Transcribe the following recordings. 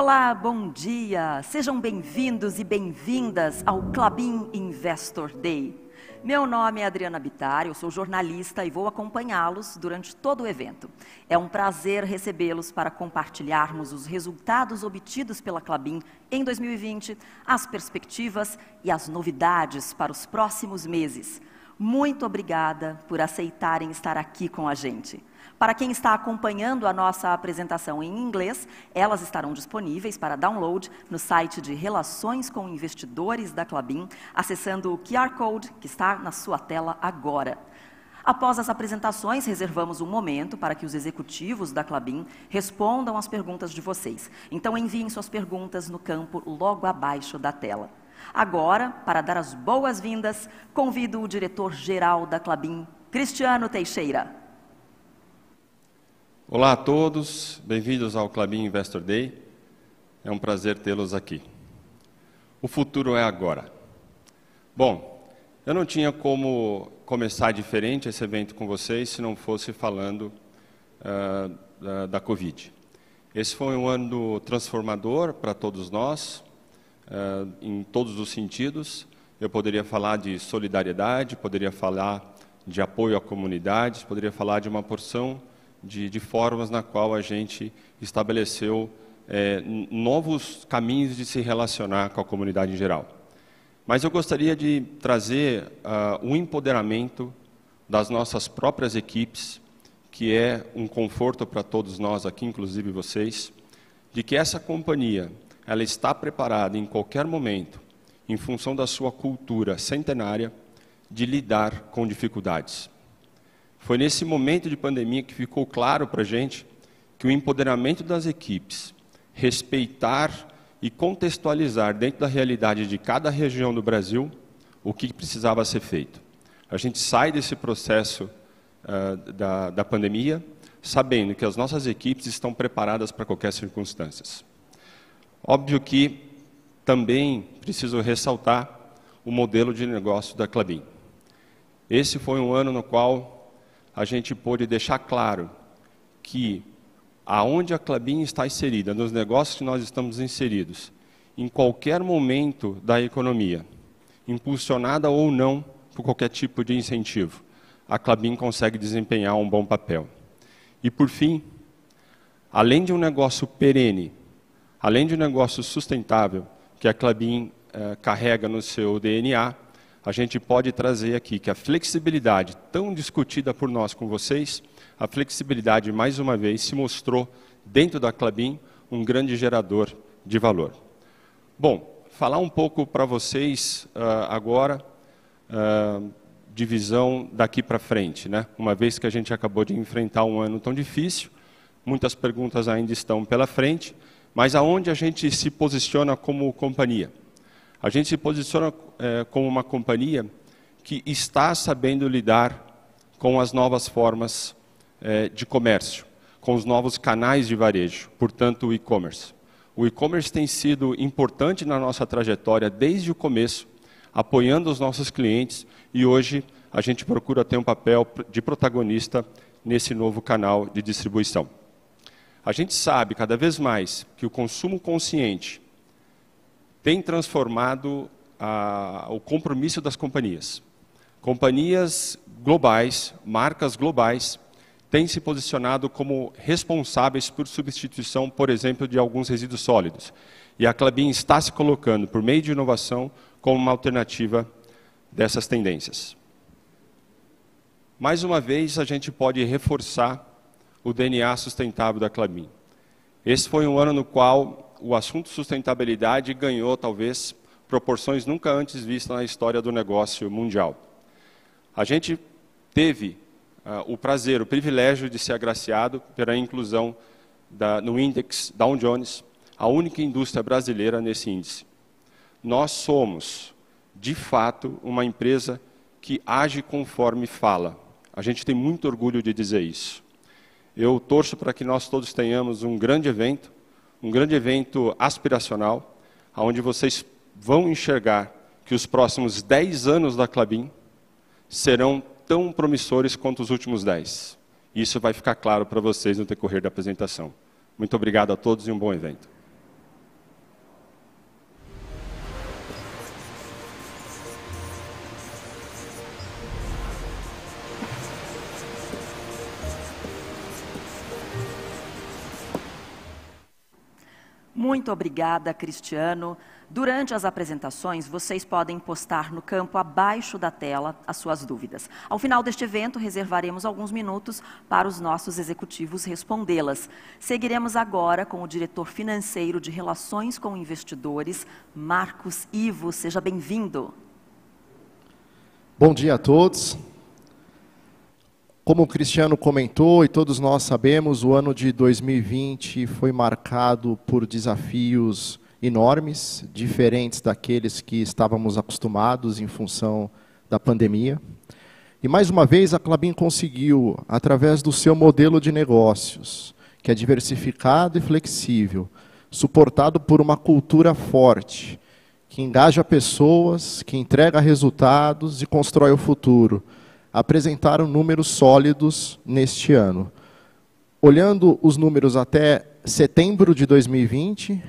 Olá, bom dia. Sejam bem-vindos e bem-vindas ao Clabin Investor Day. Meu nome é Adriana Bittar, eu sou jornalista e vou acompanhá-los durante todo o evento. É um prazer recebê-los para compartilharmos os resultados obtidos pela Clabin em 2020, as perspectivas e as novidades para os próximos meses. Muito obrigada por aceitarem estar aqui com a gente. Para quem está acompanhando a nossa apresentação em inglês, elas estarão disponíveis para download no site de Relações com Investidores da Clabin, acessando o QR Code que está na sua tela agora. Após as apresentações, reservamos um momento para que os executivos da Clabin respondam às perguntas de vocês. Então, enviem suas perguntas no campo logo abaixo da tela. Agora, para dar as boas-vindas, convido o diretor-geral da Clabin, Cristiano Teixeira. Olá a todos, bem-vindos ao Clabin Investor Day. É um prazer tê-los aqui. O futuro é agora. Bom, eu não tinha como começar diferente esse evento com vocês se não fosse falando uh, da, da Covid. Esse foi um ano transformador para todos nós uh, em todos os sentidos. Eu poderia falar de solidariedade, poderia falar de apoio à comunidade, poderia falar de uma porção de, de formas na qual a gente estabeleceu eh, novos caminhos de se relacionar com a comunidade em geral. Mas eu gostaria de trazer o uh, ah, um empoderamento das nossas próprias equipes, que é um conforto para todos nós aqui, inclusive vocês, de que essa companhia, ela está preparada em qualquer momento, em função da sua cultura centenária, de lidar com dificuldades. Foi nesse momento de pandemia que ficou claro para a gente que o empoderamento das equipes, respeitar e contextualizar dentro da realidade de cada região do Brasil o que precisava ser feito. A gente sai desse processo uh, da, da pandemia sabendo que as nossas equipes estão preparadas para qualquer circunstância. Óbvio que também preciso ressaltar o modelo de negócio da Clabin. Esse foi um ano no qual a gente pôde deixar claro que aonde a Clabin está inserida, nos negócios que nós estamos inseridos, em qualquer momento da economia, impulsionada ou não por qualquer tipo de incentivo, a Clabin consegue desempenhar um bom papel. E por fim, além de um negócio perene Além de um negócio sustentável, que a Clabin eh, carrega no seu DNA, a gente pode trazer aqui que a flexibilidade, tão discutida por nós com vocês, a flexibilidade, mais uma vez, se mostrou, dentro da Clabin, um grande gerador de valor. Bom, falar um pouco para vocês uh, agora, uh, visão daqui para frente, né? uma vez que a gente acabou de enfrentar um ano tão difícil, muitas perguntas ainda estão pela frente, mas aonde a gente se posiciona como companhia. A gente se posiciona é, como uma companhia que está sabendo lidar com as novas formas é, de comércio, com os novos canais de varejo, portanto, o e-commerce. O e-commerce tem sido importante na nossa trajetória desde o começo, apoiando os nossos clientes e hoje a gente procura ter um papel de protagonista nesse novo canal de distribuição. A gente sabe cada vez mais que o consumo consciente tem transformado a, o compromisso das companhias. Companhias globais, marcas globais, têm se posicionado como responsáveis por substituição, por exemplo, de alguns resíduos sólidos. E a Clabin está se colocando, por meio de inovação, como uma alternativa dessas tendências. Mais uma vez, a gente pode reforçar o DNA sustentável da Clabin. Esse foi um ano no qual o assunto sustentabilidade ganhou, talvez, proporções nunca antes vistas na história do negócio mundial. A gente teve uh, o prazer, o privilégio de ser agraciado pela inclusão da, no índice Dow Jones, a única indústria brasileira nesse índice. Nós somos, de fato, uma empresa que age conforme fala. A gente tem muito orgulho de dizer isso. Eu torço para que nós todos tenhamos um grande evento, um grande evento aspiracional, onde vocês vão enxergar que os próximos 10 anos da Clabin serão tão promissores quanto os últimos 10. Isso vai ficar claro para vocês no decorrer da apresentação. Muito obrigado a todos e um bom evento. Muito obrigada, Cristiano. Durante as apresentações, vocês podem postar no campo abaixo da tela as suas dúvidas. Ao final deste evento, reservaremos alguns minutos para os nossos executivos respondê-las. Seguiremos agora com o diretor financeiro de Relações com Investidores, Marcos Ivo. Seja bem-vindo. Bom dia a todos. Como o Cristiano comentou e todos nós sabemos, o ano de 2020 foi marcado por desafios enormes, diferentes daqueles que estávamos acostumados em função da pandemia. E mais uma vez a Clabin conseguiu, através do seu modelo de negócios, que é diversificado e flexível, suportado por uma cultura forte, que engaja pessoas, que entrega resultados e constrói o futuro apresentaram números sólidos neste ano. Olhando os números até setembro de 2020,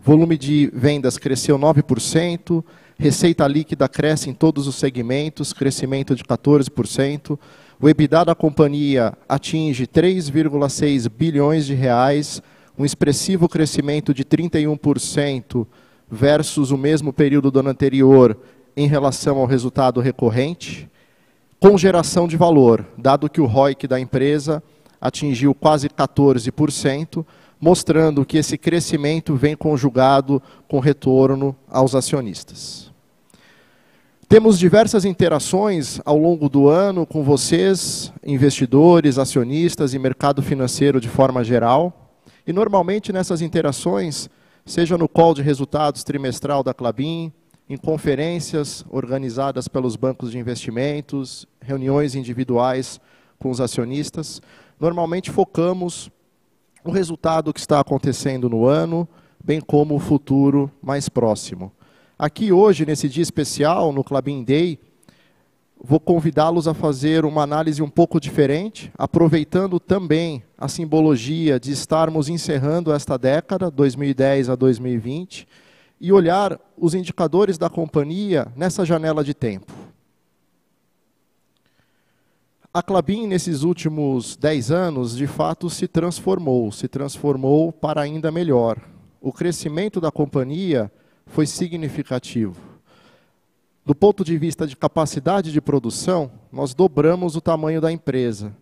volume de vendas cresceu 9%, receita líquida cresce em todos os segmentos, crescimento de 14%, o EBITDA da companhia atinge 3,6 bilhões de reais, um expressivo crescimento de 31% versus o mesmo período do ano anterior em relação ao resultado recorrente com geração de valor, dado que o ROIC da empresa atingiu quase 14%, mostrando que esse crescimento vem conjugado com retorno aos acionistas. Temos diversas interações ao longo do ano com vocês, investidores, acionistas e mercado financeiro de forma geral. E normalmente nessas interações, seja no call de resultados trimestral da Clabin, em conferências organizadas pelos bancos de investimentos, reuniões individuais com os acionistas. Normalmente focamos o resultado que está acontecendo no ano, bem como o futuro mais próximo. Aqui hoje, nesse dia especial, no Clabin Day, vou convidá-los a fazer uma análise um pouco diferente, aproveitando também a simbologia de estarmos encerrando esta década, 2010 a 2020, e olhar os indicadores da companhia nessa janela de tempo. A Clabin, nesses últimos 10 anos, de fato se transformou, se transformou para ainda melhor. O crescimento da companhia foi significativo. Do ponto de vista de capacidade de produção, nós dobramos o tamanho da empresa.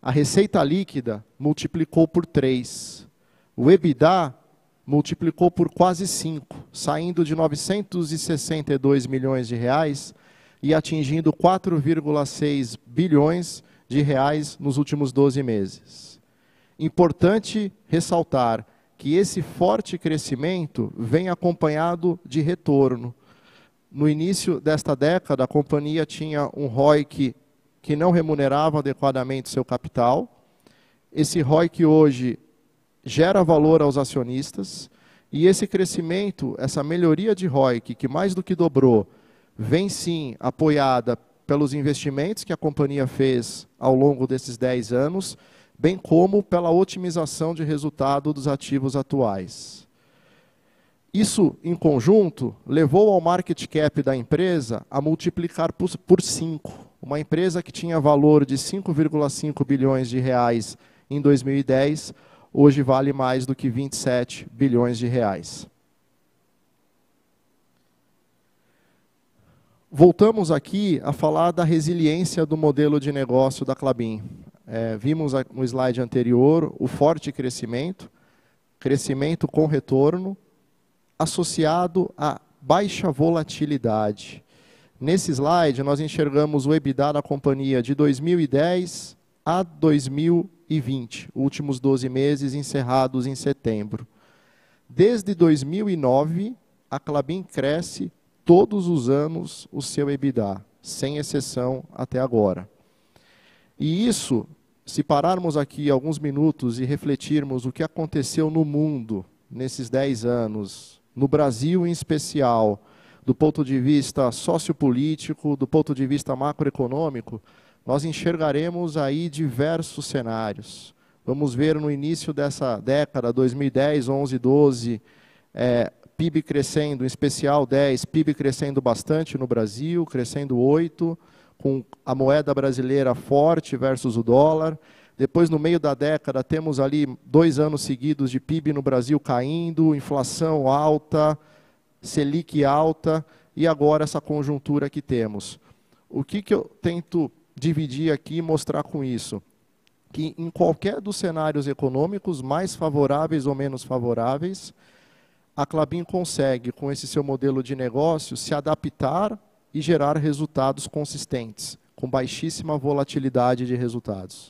A receita líquida multiplicou por 3. O EBITDA multiplicou por quase 5, saindo de 962 milhões de reais e atingindo 4,6 bilhões de reais nos últimos 12 meses. Importante ressaltar que esse forte crescimento vem acompanhado de retorno. No início desta década, a companhia tinha um ROIC que não remunerava adequadamente seu capital. Esse ROIC hoje gera valor aos acionistas, e esse crescimento, essa melhoria de ROIC, que mais do que dobrou, vem sim apoiada pelos investimentos que a companhia fez ao longo desses 10 anos, bem como pela otimização de resultado dos ativos atuais. Isso, em conjunto, levou ao market cap da empresa a multiplicar por 5. Uma empresa que tinha valor de 5,5 bilhões de reais em 2010 hoje vale mais do que 27 bilhões de reais. Voltamos aqui a falar da resiliência do modelo de negócio da Clabin. É, vimos no slide anterior o forte crescimento, crescimento com retorno, associado a baixa volatilidade. Nesse slide, nós enxergamos o EBITDA da companhia de 2010 a 2020. 2020, últimos 12 meses encerrados em setembro. Desde 2009, a Clabin cresce todos os anos o seu EBITDA, sem exceção até agora. E isso, se pararmos aqui alguns minutos e refletirmos o que aconteceu no mundo nesses 10 anos, no Brasil em especial, do ponto de vista sociopolítico, do ponto de vista macroeconômico, nós enxergaremos aí diversos cenários. Vamos ver no início dessa década, 2010, 11, 12, é, PIB crescendo, em especial 10, PIB crescendo bastante no Brasil, crescendo 8, com a moeda brasileira forte versus o dólar. Depois, no meio da década, temos ali dois anos seguidos de PIB no Brasil caindo, inflação alta, Selic alta, e agora essa conjuntura que temos. O que, que eu tento dividir aqui e mostrar com isso que em qualquer dos cenários econômicos, mais favoráveis ou menos favoráveis, a Clabin consegue, com esse seu modelo de negócio, se adaptar e gerar resultados consistentes, com baixíssima volatilidade de resultados.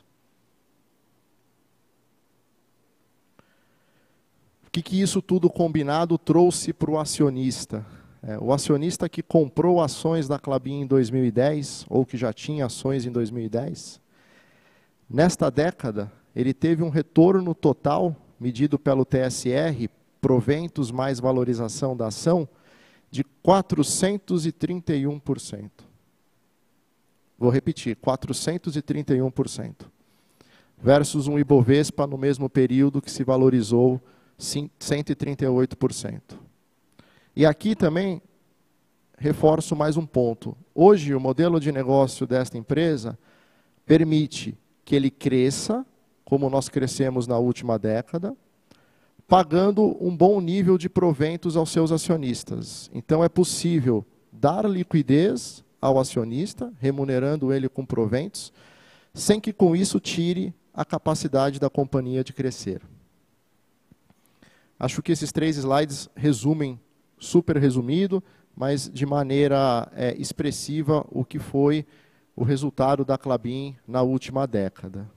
O que, que isso tudo combinado trouxe para o acionista? É, o acionista que comprou ações da Clabin em 2010, ou que já tinha ações em 2010, nesta década, ele teve um retorno total, medido pelo TSR, proventos mais valorização da ação, de 431%. Vou repetir, 431%. Versus um Ibovespa no mesmo período que se valorizou 138%. E aqui também reforço mais um ponto. Hoje, o modelo de negócio desta empresa permite que ele cresça, como nós crescemos na última década, pagando um bom nível de proventos aos seus acionistas. Então, é possível dar liquidez ao acionista, remunerando ele com proventos, sem que com isso tire a capacidade da companhia de crescer. Acho que esses três slides resumem super resumido, mas de maneira é, expressiva o que foi o resultado da Clabin na última década.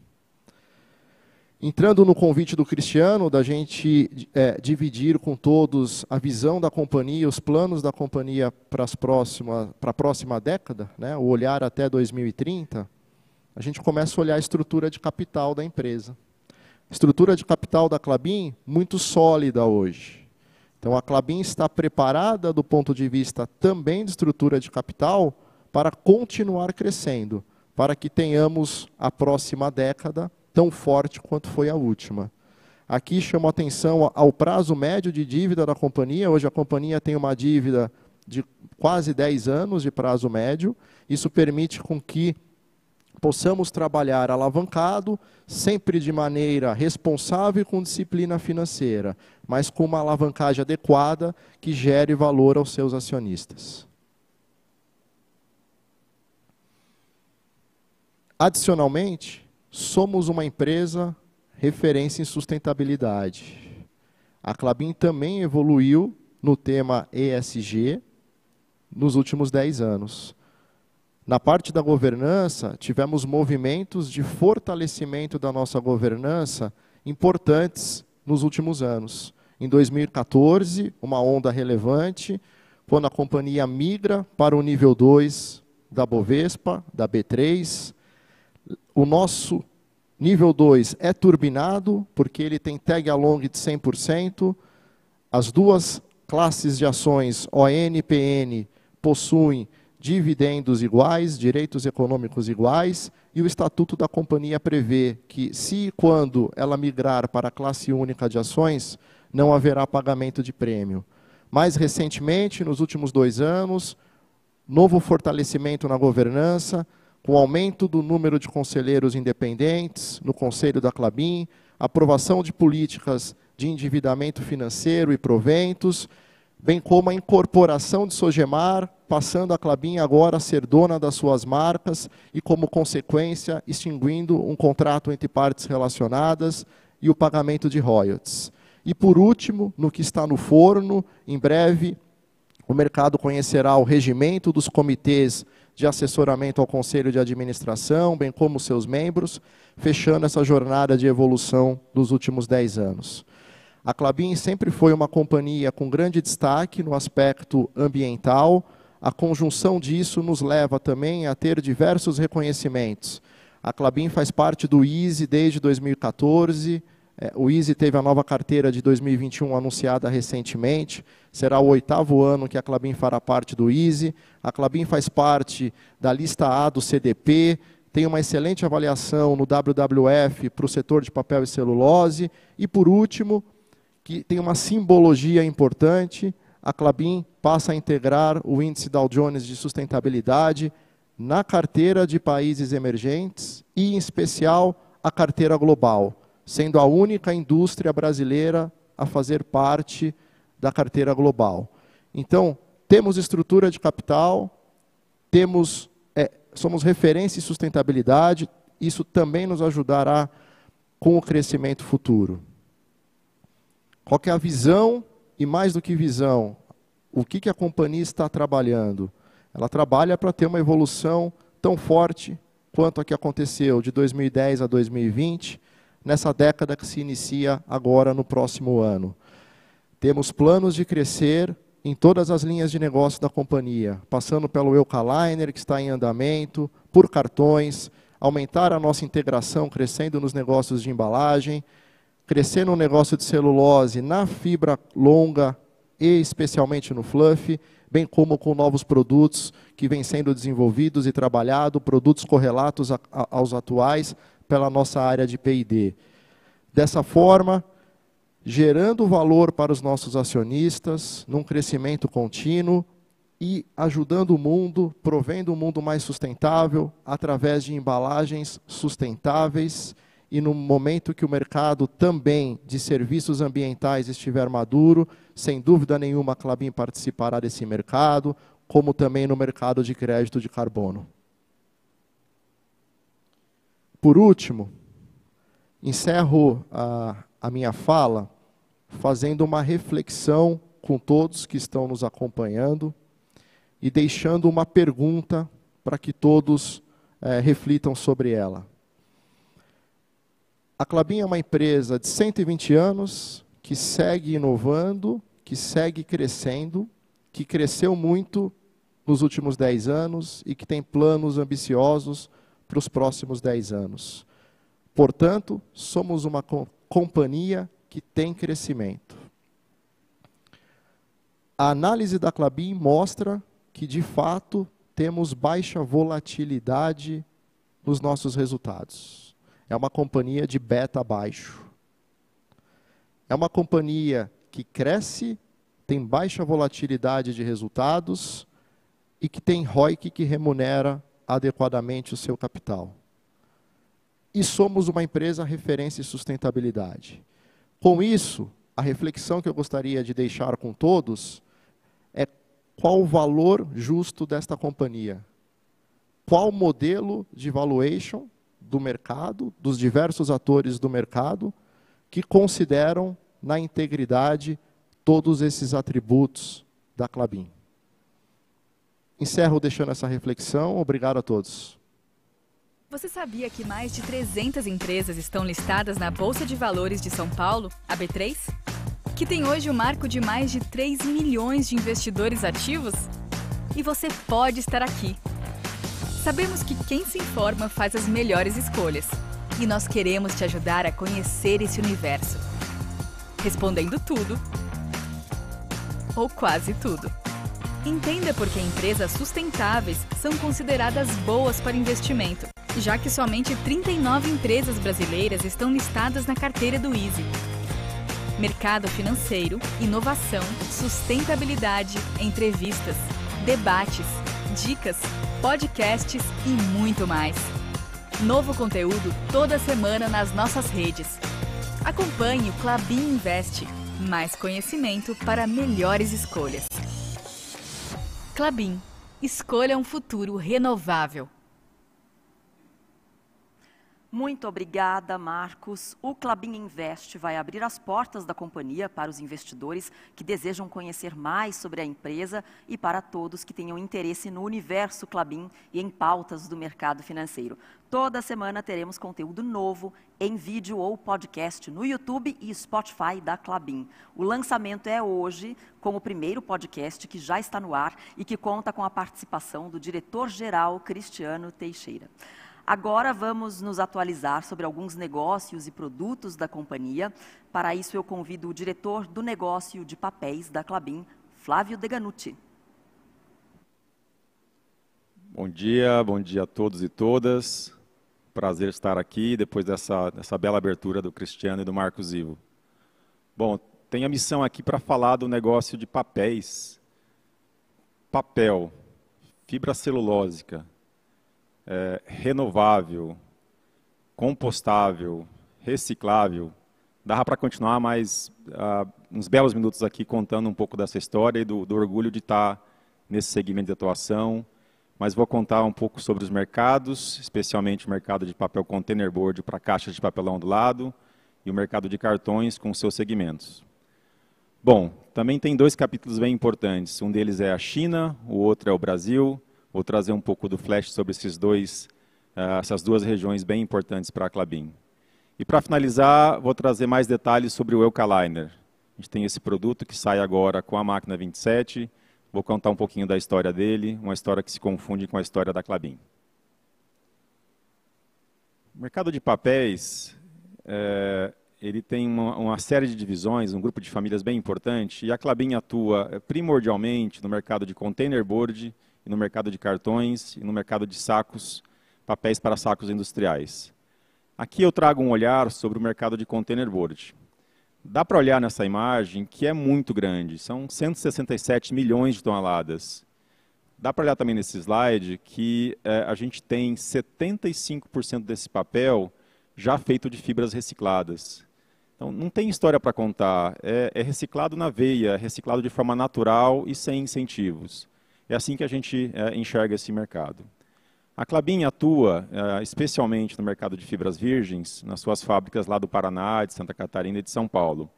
Entrando no convite do Cristiano, da gente é, dividir com todos a visão da companhia, os planos da companhia para a próxima década, né, o olhar até 2030, a gente começa a olhar a estrutura de capital da empresa. A estrutura de capital da Clabin, muito sólida hoje. Então a Clabin está preparada do ponto de vista também de estrutura de capital para continuar crescendo, para que tenhamos a próxima década tão forte quanto foi a última. Aqui chamo atenção ao prazo médio de dívida da companhia. Hoje a companhia tem uma dívida de quase 10 anos de prazo médio. Isso permite com que possamos trabalhar alavancado, sempre de maneira responsável e com disciplina financeira, mas com uma alavancagem adequada que gere valor aos seus acionistas. Adicionalmente, somos uma empresa referência em sustentabilidade. A Clabin também evoluiu no tema ESG nos últimos 10 anos. Na parte da governança, tivemos movimentos de fortalecimento da nossa governança importantes nos últimos anos. Em 2014, uma onda relevante, quando a companhia migra para o nível 2 da Bovespa, da B3. O nosso nível 2 é turbinado, porque ele tem tag along de 100%. As duas classes de ações, ON e PN, possuem dividendos iguais, direitos econômicos iguais, e o Estatuto da Companhia prevê que, se e quando ela migrar para a classe única de ações, não haverá pagamento de prêmio. Mais recentemente, nos últimos dois anos, novo fortalecimento na governança, com aumento do número de conselheiros independentes no Conselho da Clabin, aprovação de políticas de endividamento financeiro e proventos, bem como a incorporação de Sogemar, passando a Clabin agora a ser dona das suas marcas e, como consequência, extinguindo um contrato entre partes relacionadas e o pagamento de royalties. E, por último, no que está no forno, em breve, o mercado conhecerá o regimento dos comitês de assessoramento ao Conselho de Administração, bem como seus membros, fechando essa jornada de evolução dos últimos 10 anos. A Clabin sempre foi uma companhia com grande destaque no aspecto ambiental. A conjunção disso nos leva também a ter diversos reconhecimentos. A Clabin faz parte do ISE desde 2014. É, o ISE teve a nova carteira de 2021 anunciada recentemente. Será o oitavo ano que a Clabin fará parte do ISE. A Clabin faz parte da lista A do CDP, tem uma excelente avaliação no WWF para o setor de papel e celulose. E, por último, que tem uma simbologia importante. A Clabin passa a integrar o índice Dow Jones de sustentabilidade na carteira de países emergentes e, em especial, a carteira global, sendo a única indústria brasileira a fazer parte da carteira global. Então, temos estrutura de capital, temos, é, somos referência em sustentabilidade, isso também nos ajudará com o crescimento futuro. Qual é a visão e mais do que visão? O que, que a companhia está trabalhando? Ela trabalha para ter uma evolução tão forte quanto a que aconteceu de 2010 a 2020, nessa década que se inicia agora no próximo ano. Temos planos de crescer em todas as linhas de negócio da companhia, passando pelo Eucaliner, que está em andamento, por cartões, aumentar a nossa integração crescendo nos negócios de embalagem, crescer no negócio de celulose, na fibra longa e especialmente no fluff, bem como com novos produtos que vêm sendo desenvolvidos e trabalhados, produtos correlatos a, a, aos atuais pela nossa área de P&D. Dessa forma, gerando valor para os nossos acionistas, num crescimento contínuo e ajudando o mundo, provendo um mundo mais sustentável através de embalagens sustentáveis e no momento que o mercado também de serviços ambientais estiver maduro, sem dúvida nenhuma a Clabin participará desse mercado, como também no mercado de crédito de carbono. Por último, encerro a, a minha fala fazendo uma reflexão com todos que estão nos acompanhando e deixando uma pergunta para que todos é, reflitam sobre ela. A Clabin é uma empresa de 120 anos que segue inovando, que segue crescendo, que cresceu muito nos últimos 10 anos e que tem planos ambiciosos para os próximos 10 anos. Portanto, somos uma co companhia que tem crescimento. A análise da Clabin mostra que, de fato, temos baixa volatilidade nos nossos resultados é uma companhia de beta baixo. É uma companhia que cresce, tem baixa volatilidade de resultados e que tem ROIC que remunera adequadamente o seu capital. E somos uma empresa referência em sustentabilidade. Com isso, a reflexão que eu gostaria de deixar com todos é qual o valor justo desta companhia? Qual o modelo de valuation do mercado, dos diversos atores do mercado, que consideram na integridade todos esses atributos da Clabin. Encerro deixando essa reflexão. Obrigado a todos. Você sabia que mais de 300 empresas estão listadas na Bolsa de Valores de São Paulo, a B3? Que tem hoje o um marco de mais de 3 milhões de investidores ativos? E você pode estar aqui Sabemos que quem se informa faz as melhores escolhas. E nós queremos te ajudar a conhecer esse universo. Respondendo tudo, ou quase tudo. Entenda por que empresas sustentáveis são consideradas boas para investimento, já que somente 39 empresas brasileiras estão listadas na carteira do Easy. Mercado financeiro, inovação, sustentabilidade, entrevistas, debates, dicas podcasts e muito mais. Novo conteúdo toda semana nas nossas redes. Acompanhe o Clabin Invest. Mais conhecimento para melhores escolhas. Clabin. Escolha um futuro renovável. Muito obrigada, Marcos. O Clabin Invest vai abrir as portas da companhia para os investidores que desejam conhecer mais sobre a empresa e para todos que tenham interesse no universo Clabin e em pautas do mercado financeiro. Toda semana teremos conteúdo novo em vídeo ou podcast no YouTube e Spotify da Clabin. O lançamento é hoje com o primeiro podcast que já está no ar e que conta com a participação do diretor-geral Cristiano Teixeira. Agora vamos nos atualizar sobre alguns negócios e produtos da companhia. Para isso, eu convido o diretor do negócio de papéis da Clabin, Flávio Deganuti. Bom dia, bom dia a todos e todas. Prazer estar aqui depois dessa, dessa bela abertura do Cristiano e do Marcos Ivo. Bom, tenho a missão aqui para falar do negócio de papéis. Papel, fibra celulósica, é, renovável, compostável, reciclável. Dava para continuar mais uh, uns belos minutos aqui contando um pouco dessa história e do, do orgulho de estar tá nesse segmento de atuação, mas vou contar um pouco sobre os mercados, especialmente o mercado de papel containerboard para caixas de papelão do lado e o mercado de cartões com seus segmentos. Bom, também tem dois capítulos bem importantes. Um deles é a China, o outro é o Brasil. Vou trazer um pouco do flash sobre esses dois, uh, essas duas regiões bem importantes para a Clabin. E para finalizar, vou trazer mais detalhes sobre o Eucaliner. A gente tem esse produto que sai agora com a máquina 27. Vou contar um pouquinho da história dele, uma história que se confunde com a história da Clabin. O mercado de papéis é, ele tem uma, uma, série de divisões, um grupo de famílias bem importante, e a Clabin atua primordialmente no mercado de container board e no mercado de cartões, e no mercado de sacos, papéis para sacos industriais. Aqui eu trago um olhar sobre o mercado de container board. Dá para olhar nessa imagem que é muito grande, são 167 milhões de toneladas. Dá para olhar também nesse slide que é, a gente tem 75% desse papel já feito de fibras recicladas. Então, não tem história para contar. É, é, reciclado na veia, é reciclado de forma natural e sem incentivos. É assim que a gente é, enxerga esse mercado. A Clabin atua é, especialmente no mercado de fibras virgens, nas suas fábricas lá do Paraná, de Santa Catarina e de São Paulo.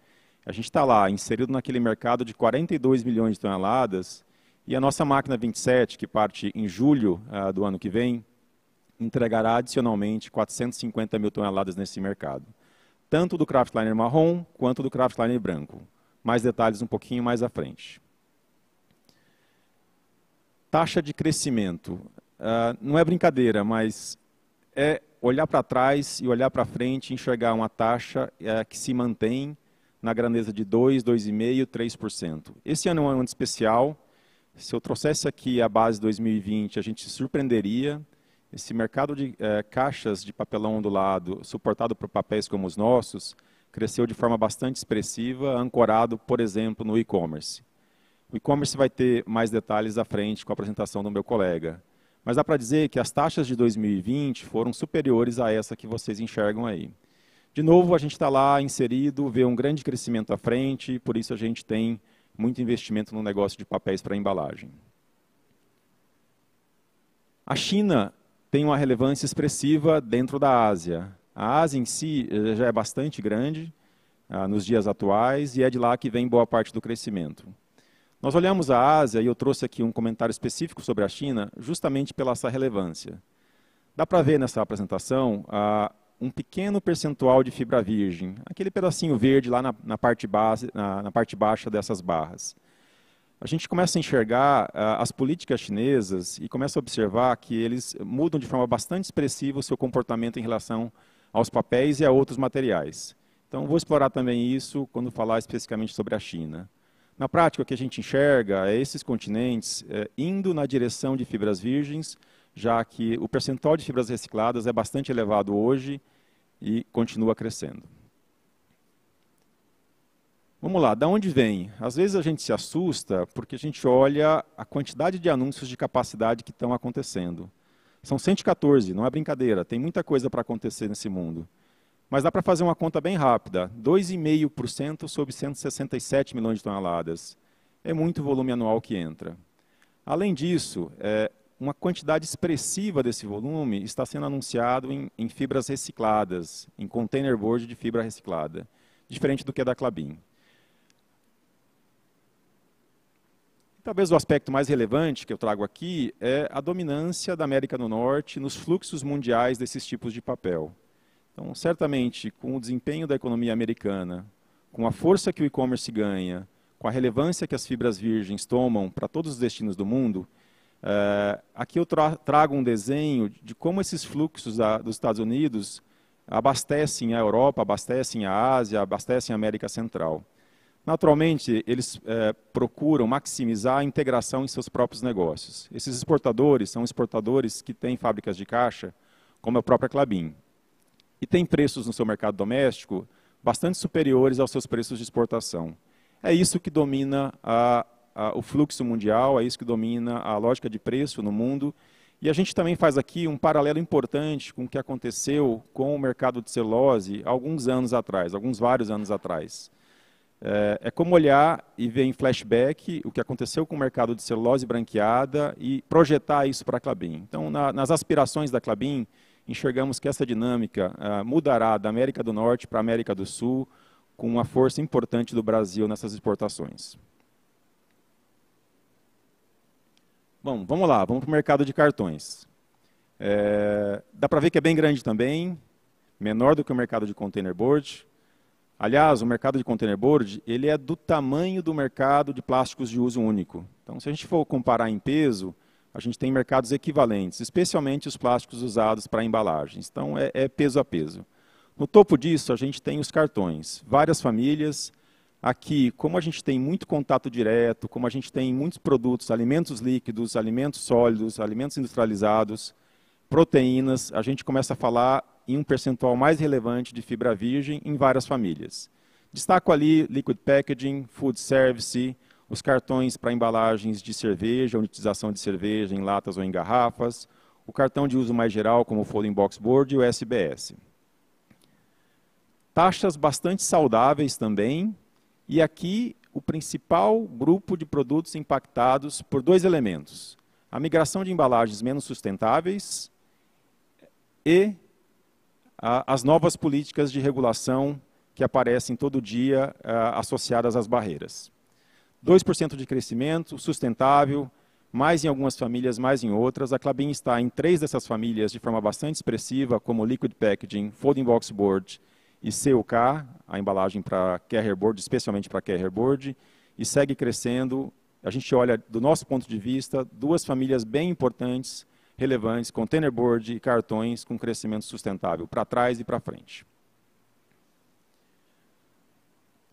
A gente está lá, inserido naquele mercado de 42 milhões de toneladas, e a nossa máquina 27, que parte em julho é, do ano que vem, entregará adicionalmente 450 mil toneladas nesse mercado, tanto do craftliner marrom quanto do craftliner branco. Mais detalhes um pouquinho mais à frente taxa de crescimento. Uh, não é brincadeira, mas é olhar para trás e olhar para frente e enxergar uma taxa uh, que se mantém na grandeza de 2, 2,5%, 3%. Esse ano é um ano especial. Se eu trouxesse aqui a base 2020, a gente se surpreenderia. Esse mercado de uh, caixas de papelão ondulado, suportado por papéis como os nossos, cresceu de forma bastante expressiva, ancorado, por exemplo, no e-commerce. O e-commerce vai ter mais detalhes à frente com a apresentação do meu colega. Mas dá para dizer que as taxas de 2020 foram superiores a essa que vocês enxergam aí. De novo, a gente está lá inserido, vê um grande crescimento à frente, por isso a gente tem muito investimento no negócio de papéis para embalagem. A China tem uma relevância expressiva dentro da Ásia. A Ásia em si eh, já é bastante grande ah, nos dias atuais e é de lá que vem boa parte do crescimento. Nós olhamos a Ásia, e eu trouxe aqui um comentário específico sobre a China, justamente pela sua relevância. Dá para ver nessa apresentação um pequeno percentual de fibra virgem, aquele pedacinho verde lá na, na parte, base, na, na, parte baixa dessas barras. A gente começa a enxergar as políticas chinesas e começa a observar que eles mudam de forma bastante expressiva o seu comportamento em relação aos papéis e a outros materiais. Então, vou explorar também isso quando falar especificamente sobre a China. Na prática, o que a gente enxerga é esses continentes é, indo na direção de fibras virgens, já que o percentual de fibras recicladas é bastante elevado hoje e continua crescendo. Vamos lá, da onde vem? Às vezes a gente se assusta porque a gente olha a quantidade de anúncios de capacidade que estão acontecendo. São 114, não é brincadeira, tem muita coisa para acontecer nesse mundo. Mas dá para fazer uma conta bem rápida: 2,5% sobre 167 milhões de toneladas. É muito volume anual que entra. Além disso, é, uma quantidade expressiva desse volume está sendo anunciado em, em fibras recicladas, em containerboard de fibra reciclada, diferente do que é da Clabin. Talvez o aspecto mais relevante que eu trago aqui é a dominância da América do Norte nos fluxos mundiais desses tipos de papel. Então, certamente, com o desempenho da economia americana, com a força que o e-commerce ganha, com a relevância que as fibras virgens tomam para todos os destinos do mundo, uh, aqui eu tra trago um desenho de como esses fluxos da, dos Estados Unidos abastecem a Europa, abastecem a Ásia, abastecem a América Central. Naturalmente, eles eh, procuram maximizar a integração em seus próprios negócios. Esses exportadores são exportadores que têm fábricas de caixa, como a própria Clabin e tem preços no seu mercado doméstico bastante superiores aos seus preços de exportação. É isso que domina a, a, o fluxo mundial, é isso que domina a lógica de preço no mundo. E a gente também faz aqui um paralelo importante com o que aconteceu com o mercado de celulose alguns anos atrás, alguns vários anos atrás. É, é como olhar e ver em flashback o que aconteceu com o mercado de celulose branqueada e projetar isso para a Clabin. Então, na, nas aspirações da Clabin, enxergamos que essa dinâmica ah, mudará da América do Norte para a América do Sul, com uma força importante do Brasil nessas exportações. Bom, vamos lá, vamos para o mercado de cartões. É, dá para ver que é bem grande também, menor do que o mercado de containerboard. Aliás, o mercado de containerboard ele é do tamanho do mercado de plásticos de uso único. Então, se a gente for comparar em peso, a gente tem mercados equivalentes, especialmente os plásticos usados para embalagens. Então, é, é peso a peso. No topo disso, a gente tem os cartões. Várias famílias. Aqui, como a gente tem muito contato direto, como a gente tem muitos produtos, alimentos líquidos, alimentos sólidos, alimentos industrializados, proteínas, a gente começa a falar em um percentual mais relevante de fibra virgem em várias famílias. Destaco ali liquid packaging, food service, os cartões para embalagens de cerveja, unitização de cerveja em latas ou em garrafas, o cartão de uso mais geral, como o Folding Box Board e o SBS. Taxas bastante saudáveis também, e aqui o principal grupo de produtos impactados por dois elementos: a migração de embalagens menos sustentáveis e a, as novas políticas de regulação que aparecem todo dia a, eh, associadas às barreiras. 2% de crescimento, sustentável, mais em algumas famílias, mais em outras. A Clabin está em três dessas famílias de forma bastante expressiva, como Liquid Packaging, Folding Box Board e CUK, a embalagem para carrier board, especialmente para carrier board, e segue crescendo. A gente olha, do nosso ponto de vista, duas famílias bem importantes, relevantes, container board e cartões com crescimento sustentável, para trás e para frente.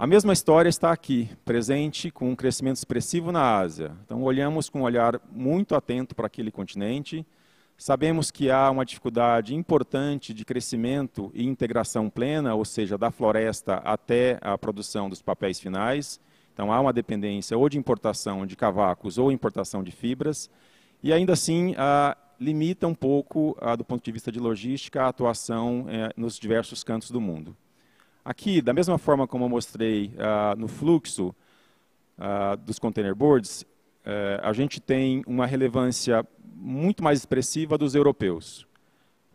A mesma história está aqui, presente com um crescimento expressivo na Ásia. Então, olhamos com um olhar muito atento para aquele continente. Sabemos que há uma dificuldade importante de crescimento e integração plena, ou seja, da floresta até a produção dos papéis finais. Então, há uma dependência ou de importação de cavacos ou importação de fibras. E ainda assim, limita um pouco, do ponto de vista de logística, a atuação eh, nos diversos cantos do mundo. Aqui, da mesma forma como eu mostrei ah, no fluxo ah, dos container boards, eh, a gente tem uma relevância muito mais expressiva dos europeus.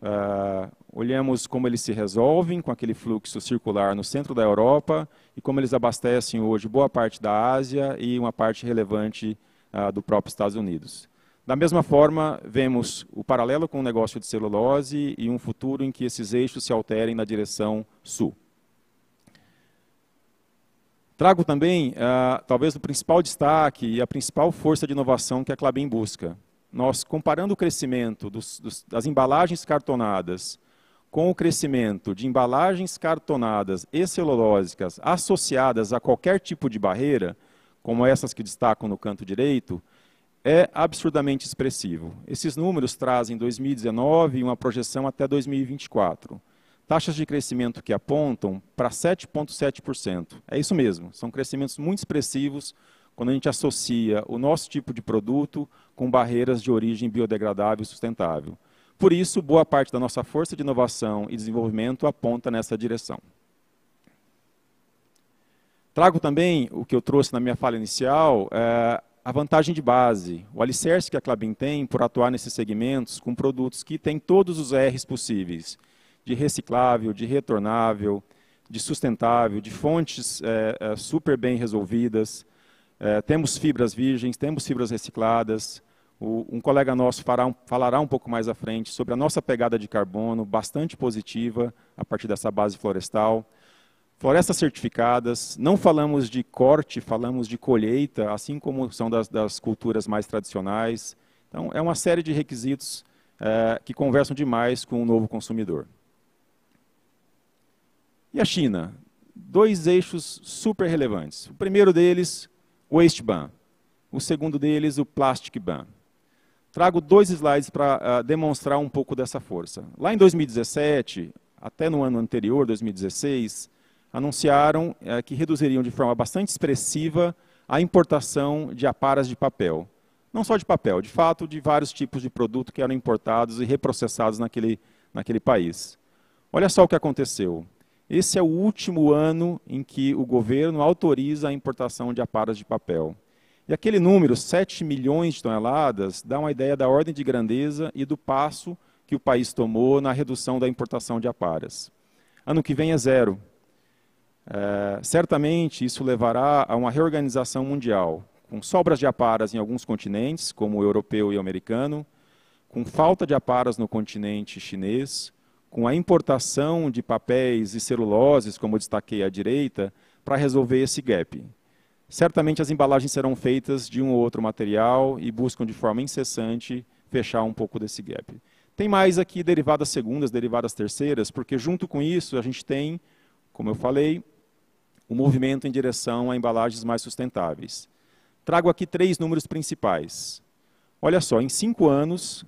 Ah, olhamos como eles se resolvem com aquele fluxo circular no centro da Europa e como eles abastecem hoje boa parte da Ásia e uma parte relevante do próprio Estados Unidos. Da mesma forma, vemos o paralelo com o negócio de celulose e um futuro em que esses eixos se alterem na direção sul. Trago também, ah, talvez, o principal destaque e a principal força de inovação que a Clabin busca. Nós, comparando o crescimento dos, dos, das embalagens cartonadas com o crescimento de embalagens cartonadas e celulósicas associadas a qualquer tipo de barreira, como essas que destacam no canto direito, é absurdamente expressivo. Esses números trazem 2019 e uma projeção até 2024 taxas de crescimento que apontam para 7,7%. É isso mesmo, são crescimentos muito expressivos quando a gente associa o nosso tipo de produto com barreiras de origem biodegradável e sustentável. Por isso, boa parte da nossa força de inovação e desenvolvimento aponta nessa direção. Trago também o que eu trouxe na minha fala inicial, é a vantagem de base, o alicerce que a Clabin tem por atuar nesses segmentos com produtos que têm todos os R's possíveis, de reciclável, de retornável, de sustentável, de fontes é, é, super bem resolvidas. É, temos fibras virgens, temos fibras recicladas. O, um colega nosso fará, falará um pouco mais à frente sobre a nossa pegada de carbono, bastante positiva a partir dessa base florestal. Florestas certificadas, não falamos de corte, falamos de colheita, assim como são das, das culturas mais tradicionais. Então, é uma série de requisitos que conversam demais com o novo consumidor. E a China? Dois eixos super relevantes. O primeiro deles, o Waste Ban. O segundo deles, o Plastic Ban. Trago dois slides para uh, ah, demonstrar um pouco dessa força. Lá em 2017, até no ano anterior, 2016, anunciaram uh, que reduziriam de forma bastante expressiva a importação de aparas de papel. Não só de papel, de fato, de vários tipos de produto que eram importados e reprocessados naquele, naquele país. Olha só o que aconteceu. Esse é o último ano em que o governo autoriza a importação de aparas de papel. E aquele número, 7 milhões de toneladas, dá uma ideia da ordem de grandeza e do passo que o país tomou na redução da importação de aparas. Ano que vem é zero. É, certamente isso levará a uma reorganização mundial, com sobras de aparas em alguns continentes, como o europeu e o americano, com falta de aparas no continente chinês, com a importação de papéis e celuloses, como destaquei à direita, para resolver esse gap. Certamente as embalagens serão feitas de um ou outro material e buscam de forma incessante fechar um pouco desse gap. Tem mais aqui derivadas segundas, derivadas terceiras, porque junto com isso a gente tem, como eu falei, o um movimento em direção a embalagens mais sustentáveis. Trago aqui três números principais. Olha só, em cinco anos,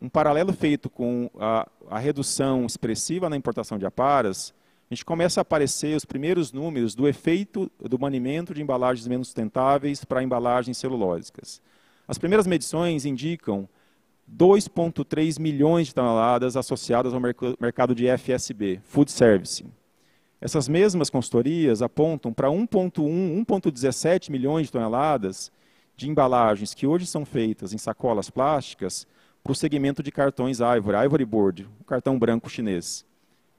um paralelo feito com a, a, redução expressiva na importação de aparas, a gente começa a aparecer os primeiros números do efeito do banimento de embalagens menos sustentáveis para embalagens celulósicas. As primeiras medições indicam 2,3 milhões de toneladas associadas ao mercado de FSB, Food Service. Essas mesmas consultorias apontam para 1,1, 1,17 milhões de toneladas de embalagens que hoje são feitas em sacolas plásticas para o segmento de cartões Ivory, Ivory Board, o cartão branco chinês.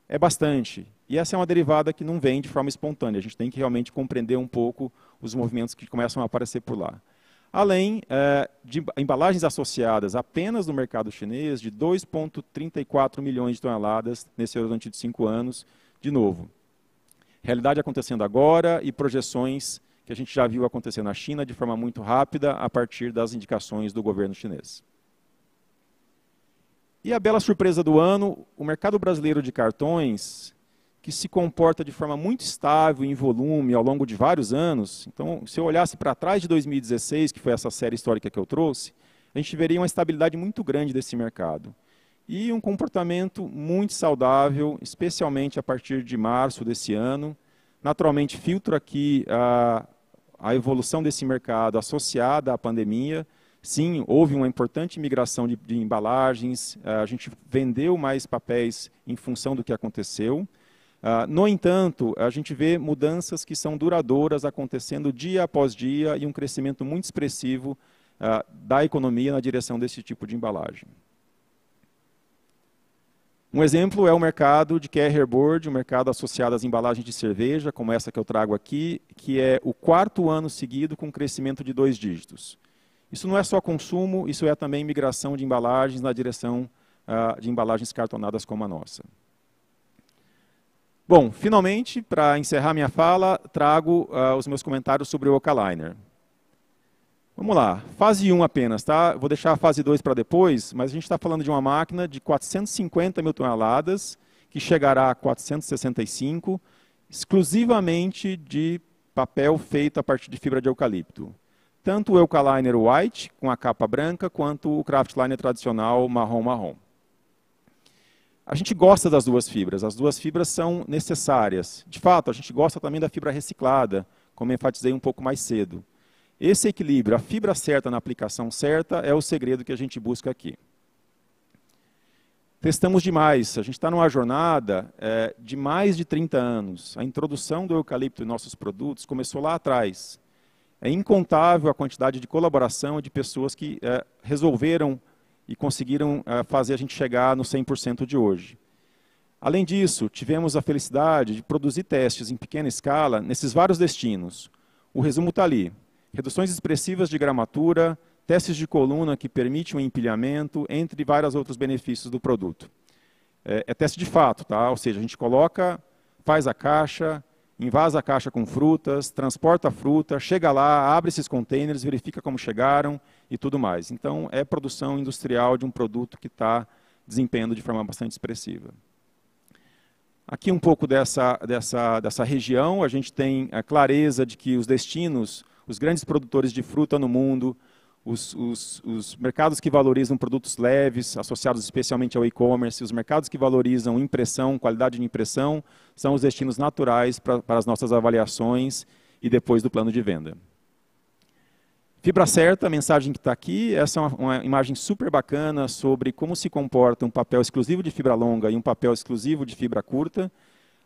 É bastante. E essa é uma derivada que não vem de forma espontânea. A gente tem que realmente compreender um pouco os movimentos que começam a aparecer por lá. Além eh, de embalagens associadas apenas no mercado chinês de 2,34 milhões de toneladas nesse horizonte de cinco anos, de novo. Realidade acontecendo agora e projeções que a gente já viu acontecer na China de forma muito rápida a partir das indicações do governo chinês. E a bela surpresa do ano, o mercado brasileiro de cartões, que se comporta de forma muito estável em volume ao longo de vários anos. Então, se eu olhasse para trás de 2016, que foi essa série histórica que eu trouxe, a gente veria uma estabilidade muito grande desse mercado. E um comportamento muito saudável, especialmente a partir de março desse ano. Naturalmente, filtro aqui a, a evolução desse mercado associada à pandemia, Sim, houve uma importante migração de, de embalagens, eh, a gente vendeu mais papéis em função do que aconteceu. Ah, no entanto, a gente vê mudanças que são duradouras acontecendo dia após dia e um crescimento muito expressivo ah, da economia na direção desse tipo de embalagem. Um exemplo é o mercado de carrier board, o um mercado associado às embalagens de cerveja, como essa que eu trago aqui, que é o quarto ano seguido com crescimento de dois dígitos. Isso não é só consumo, isso é também migração de embalagens na direção ah, de embalagens cartonadas como a nossa. Bom, finalmente, para encerrar minha fala, trago ah, os meus comentários sobre o Ocaliner. Vamos lá, fase 1 apenas, tá? Vou deixar a fase 2 para depois, mas a gente está falando de uma máquina de 450 mil toneladas, que chegará a 465, exclusivamente de papel feito a partir de fibra de eucalipto tanto o Eucaliner White, com a capa branca, quanto o Craftliner tradicional marrom-marrom. A gente gosta das duas fibras, as duas fibras são necessárias. De fato, a gente gosta também da fibra reciclada, como enfatizei um pouco mais cedo. Esse equilíbrio, a fibra certa na aplicação certa, é o segredo que a gente busca aqui. Testamos demais, a gente está numa jornada é, de mais de 30 anos. A introdução do eucalipto em nossos produtos começou lá atrás, é incontável a quantidade de colaboração e de pessoas que é, resolveram e conseguiram é, fazer a gente chegar no 100% de hoje. Além disso, tivemos a felicidade de produzir testes em pequena escala nesses vários destinos. O resumo está ali. Reduções expressivas de gramatura, testes de coluna que permitem um empilhamento, entre vários outros benefícios do produto. É, é, teste de fato, tá? ou seja, a gente coloca, faz a caixa, Invasa a caixa com frutas, transporta a fruta, chega lá, abre esses containers, verifica como chegaram e tudo mais. Então, é produção industrial de um produto que está desempenhando de forma bastante expressiva. Aqui um pouco dessa, dessa, dessa região, a gente tem a clareza de que os destinos, os grandes produtores de fruta no mundo, os, os, os, mercados que valorizam produtos leves, associados especialmente ao e-commerce, os mercados que valorizam impressão, qualidade de impressão, são os destinos naturais para, para as nossas avaliações e depois do plano de venda. Fibra certa, a mensagem que está aqui, essa é uma, uma, imagem super bacana sobre como se comporta um papel exclusivo de fibra longa e um papel exclusivo de fibra curta.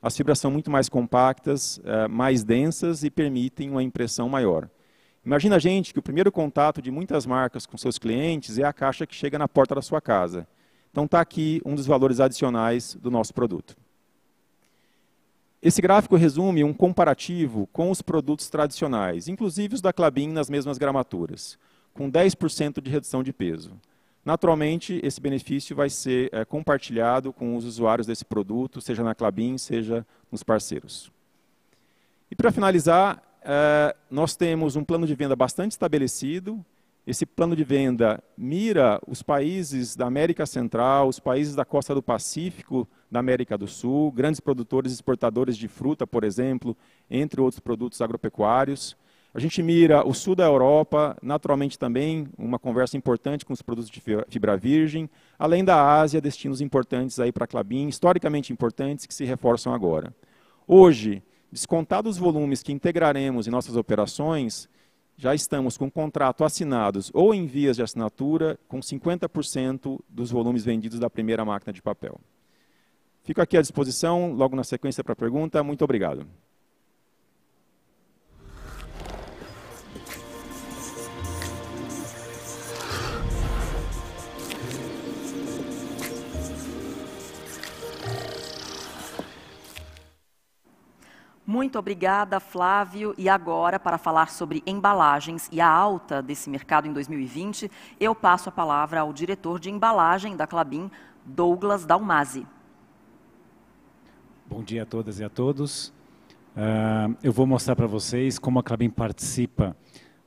As fibras são muito mais compactas, eh, mais densas e permitem uma impressão maior. Imagina a gente que o primeiro contato de muitas marcas com seus clientes é a caixa que chega na porta da sua casa. Então está aqui um dos valores adicionais do nosso produto. Esse gráfico resume um comparativo com os produtos tradicionais, inclusive os da Clabin nas mesmas gramaturas, com 10% de redução de peso. Naturalmente, esse benefício vai ser é, compartilhado com os usuários desse produto, seja na Clabin, seja nos parceiros. E para finalizar, ah, nós temos um plano de venda bastante estabelecido. Esse plano de venda mira os países da América Central, os países da costa do Pacífico, da América do Sul, grandes produtores e exportadores de fruta, por exemplo, entre outros produtos agropecuários. A gente mira o sul da Europa, naturalmente também uma conversa importante com os produtos de fibra virgem, além da Ásia, destinos importantes aí para a Clabin, historicamente importantes que se reforçam agora. Hoje, Descontados os volumes que integraremos em nossas operações, já estamos com contrato assinados ou em vias de assinatura com 50% dos volumes vendidos da primeira máquina de papel. Fico aqui à disposição, logo na sequência para a pergunta. Muito obrigado. Muito obrigada, Flávio. E agora, para falar sobre embalagens e a alta desse mercado em 2020, eu passo a palavra ao diretor de embalagem da Clabin, Douglas Dalmazzi. Bom dia a todas e a todos. Uh, eu vou mostrar para vocês como a Clabin participa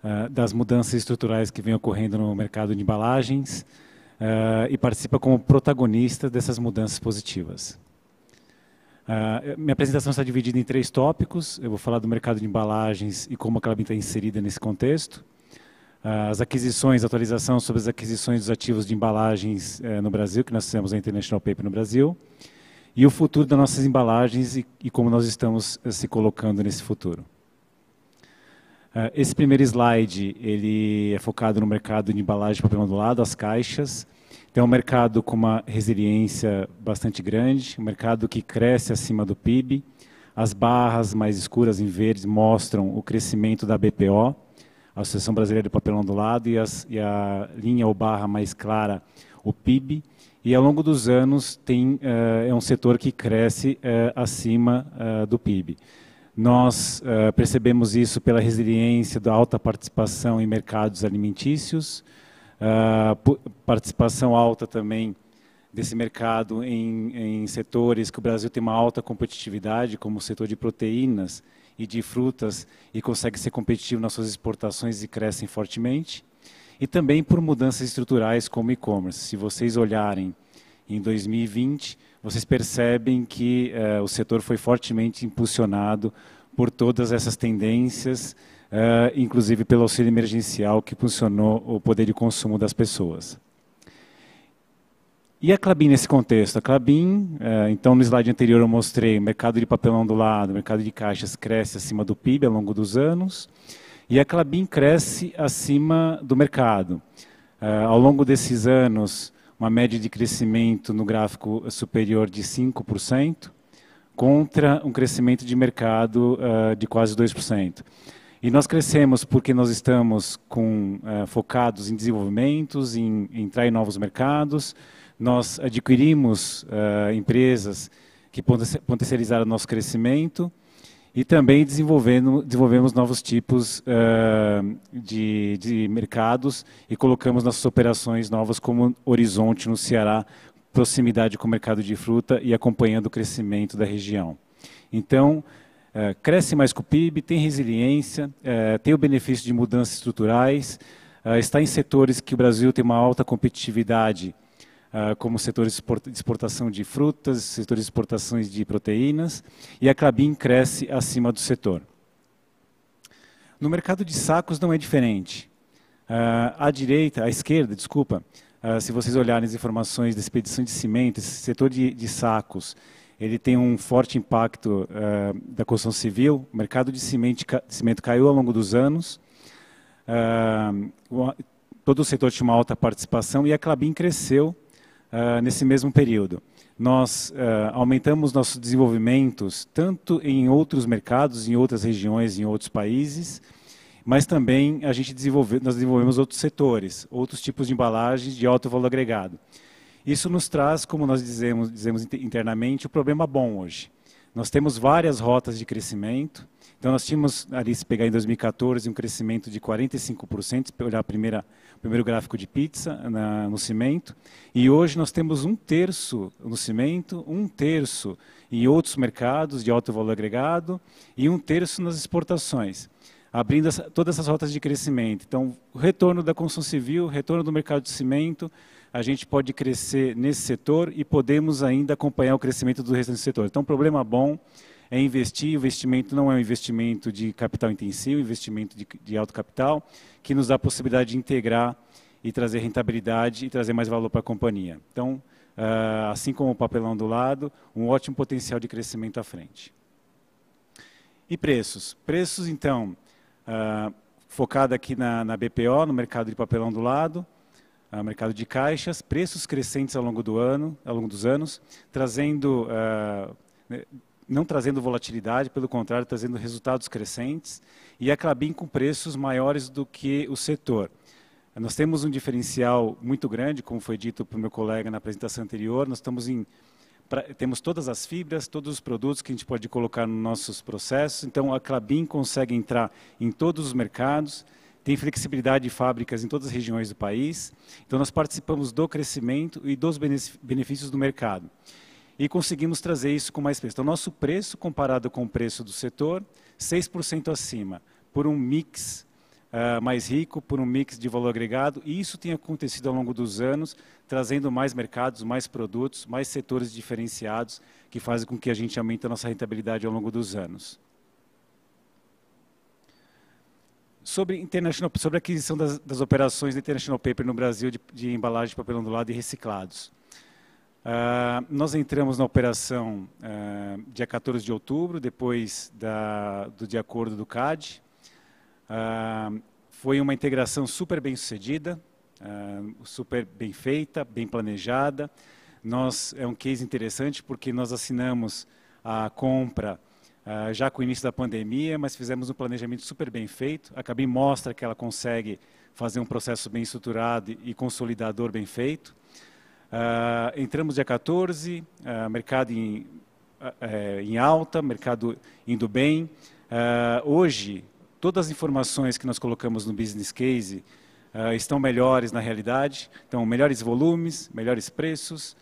uh, das mudanças estruturais que vêm ocorrendo no mercado de embalagens uh, e participa como protagonista dessas mudanças positivas. Uh, minha apresentação está dividida em três tópicos. Eu vou falar do mercado de embalagens e como a Clabin está inserida nesse contexto. Uh, as aquisições, atualização sobre as aquisições dos ativos de embalagens uh, no Brasil, que nós fizemos a International Paper no Brasil. E o futuro das nossas embalagens e, e como nós estamos eh, se colocando nesse futuro. Ah, esse primeiro slide ele é focado no mercado de embalagem de papel lado, as caixas. Então, é um mercado com uma resiliência bastante grande, um mercado que cresce acima do PIB. As barras mais escuras em verde mostram o crescimento da BPO, a Associação Brasileira de Papelão do lado, e, as, e a linha ou barra mais clara, o PIB. E ao longo dos anos tem, uh, é um setor que cresce uh, acima uh, do PIB. Nós percebemos isso pela resiliência da alta participação em mercados alimentícios, ah, participação alta também desse mercado em, em, setores que o Brasil tem uma alta competitividade, como o setor de proteínas e de frutas, e consegue ser competitivo nas suas exportações e crescem fortemente. E também por mudanças estruturais como e-commerce. Se vocês olharem em 2020, vocês percebem que uh, o setor foi fortemente impulsionado por todas essas tendências uh, inclusive pelo auxílio emergencial que funcionou o poder de consumo das pessoas. E a Clabin nesse contexto? A Clabin, uh, então no slide anterior eu mostrei o mercado de papelão do lado, o mercado de caixas cresce acima do PIB ao longo dos anos, e a Clabin cresce acima do mercado. Uh, ao longo desses anos, uma média de crescimento no gráfico superior de 5%, contra um crescimento de mercado uh, de quase 2%. E nós crescemos porque nós estamos com, uh, focados em desenvolvimentos, em, em, entrar em novos mercados. Nós adquirimos uh, empresas que potencializaram nosso crescimento e também desenvolvendo, desenvolvemos novos tipos uh, de, de mercados e colocamos nossas operações novas como Horizonte no Ceará, proximidade com o mercado de fruta e acompanhando o crescimento da região. Então, é, cresce mais que o PIB, tem resiliência, é, tem o benefício de mudanças estruturais, é, está em setores que o Brasil tem uma alta competitividade, é, como setores de exportação de frutas, setores de exportação de proteínas, e a Clabin cresce acima do setor. No mercado de sacos não é diferente. à é, direita, à esquerda, desculpa, é, se vocês olharem as informações da expedição de cimento, esse setor de, de sacos, ele tem um forte impacto uh, da construção civil. O mercado de cimento, cimento caiu ao longo dos anos. Uh, todo o setor tinha uma alta participação e a Clabin cresceu uh, nesse mesmo período. Nós aumentamos nossos desenvolvimentos tanto em outros mercados, em outras regiões, em outros países, mas também a gente desenvolve, nós desenvolvemos outros setores, outros tipos de embalagens de alto valor agregado. Isso nos traz, como nós dizemos, dizemos internamente, o problema bom hoje. Nós temos várias rotas de crescimento. Então, nós tínhamos, ali, se pegar em 2014, um crescimento de 45%, se olhar a primeira, o primeiro gráfico de pizza na, no cimento. E hoje nós temos um terço no cimento, um terço em outros mercados de alto valor agregado e um terço nas exportações, abrindo essa, todas essas rotas de crescimento. Então, retorno da construção civil, retorno do mercado de cimento, a gente pode crescer nesse setor e podemos ainda acompanhar o crescimento do restante do setor. Então, problema bom é investir, investimento não é um investimento de capital intensivo, é investimento de, de alto capital, que nos dá a possibilidade de integrar e trazer rentabilidade e trazer mais valor para a companhia. Então, ah, assim como o papelão do lado, um ótimo potencial de crescimento à frente. E preços? Preços, então, ah, focado aqui na, na BPO, no mercado de papelão do lado, uh, mercado de caixas, preços crescentes ao longo do ano, ao longo dos anos, trazendo eh, né, não trazendo volatilidade, pelo contrário, trazendo resultados crescentes, e a Clabin com preços maiores do que o setor. Nós temos um diferencial muito grande, como foi dito para o meu colega na apresentação anterior, nós estamos em pra, temos todas as fibras, todos os produtos que a gente pode colocar nos nossos processos, então a Clabin consegue entrar em todos os mercados, tem flexibilidade de fábricas em todas as regiões do país. Então, nós participamos do crescimento e dos benefícios do mercado. E conseguimos trazer isso com mais preço. Então, nosso preço comparado com o preço do setor, 6% acima, por um mix uh, mais rico, por um mix de valor agregado. E isso tem acontecido ao longo dos anos, trazendo mais mercados, mais produtos, mais setores diferenciados, que fazem com que a gente aumente a nossa rentabilidade ao longo dos anos. sobre, international, sobre a aquisição das, das, operações da International Paper no Brasil de, de embalagem de papel ondulado e reciclados. Uh, nós entramos na operação uh, dia 14 de outubro, depois da, do de acordo do CAD. Uh, ah, foi uma integração super bem sucedida, super bem feita, bem planejada. Nós, é um case interessante porque nós assinamos a compra ah, já com o início da pandemia, mas fizemos um planejamento super bem feito. A Cabim mostra que ela consegue fazer um processo bem estruturado e consolidador bem feito. Uh, entramos dia 14, uh, ah, mercado em, uh, em, alta, mercado indo bem. hoje, todas as informações que nós colocamos no business case estão melhores na realidade. Então, melhores volumes, melhores preços,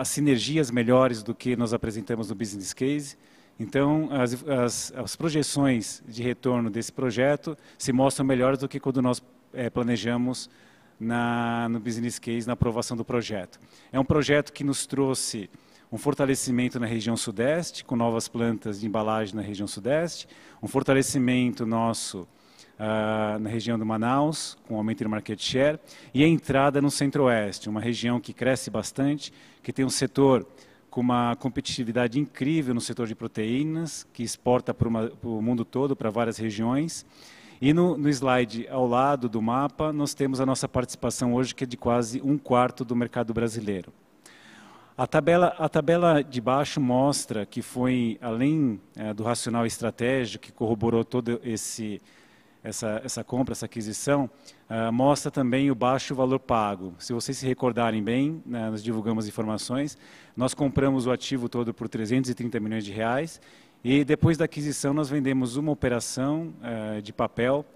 as sinergias melhores do que nós apresentamos no business case. Então, as, as, as projeções de retorno desse projeto se mostram melhores do que quando nós é, planejamos na, no business case, na aprovação do projeto. É um projeto que nos trouxe um fortalecimento na região sudeste, com novas plantas de embalagem na região sudeste, um fortalecimento nosso Uh, na região do Manaus, com aumento de market share, e a entrada no Centro-Oeste, uma região que cresce bastante, que tem um setor com uma competitividade incrível no setor de proteínas, que exporta para, o mundo todo, para várias regiões. E no, no, slide ao lado do mapa, nós temos a nossa participação hoje, que é de quase um quarto do mercado brasileiro. A tabela, a tabela de baixo mostra que foi, além é, do racional estratégico, que corroborou todo esse essa, essa compra, essa aquisição, uh, mostra também o baixo valor pago. Se vocês se recordarem bem, né, nós divulgamos informações, nós compramos o ativo todo por 330 milhões de reais e depois da aquisição nós vendemos uma operação uh, de papel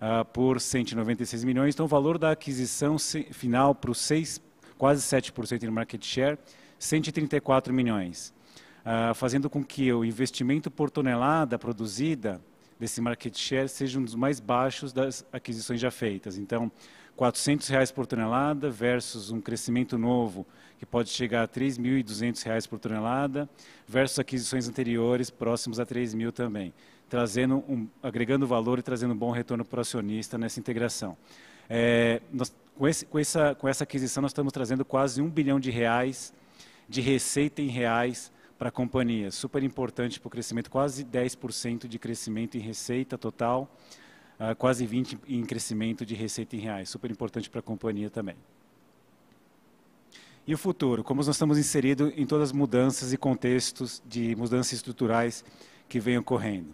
uh, por 196 milhões, então o valor da aquisição final para os quase 7% no market share, 134 milhões. Ah, fazendo com que o investimento por tonelada produzida desse market share seja um dos mais baixos das aquisições já feitas. Então, R$ 400,00 por tonelada versus um crescimento novo que pode chegar a R$ 3.200,00 por tonelada versus aquisições anteriores próximos a R$ 3.000 também, trazendo um, agregando valor e trazendo um bom retorno para o acionista nessa integração. É, nós, com, esse, com, essa, com essa aquisição nós estamos trazendo quase um bilhão de reais de receita em reais para a companhia, super importante para o crescimento, quase 10% de crescimento em receita total, uh, quase 20% em crescimento de receita em reais, super importante para a companhia também. E o futuro, como nós estamos inseridos em todas as mudanças e contextos de mudanças estruturais que vêm ocorrendo.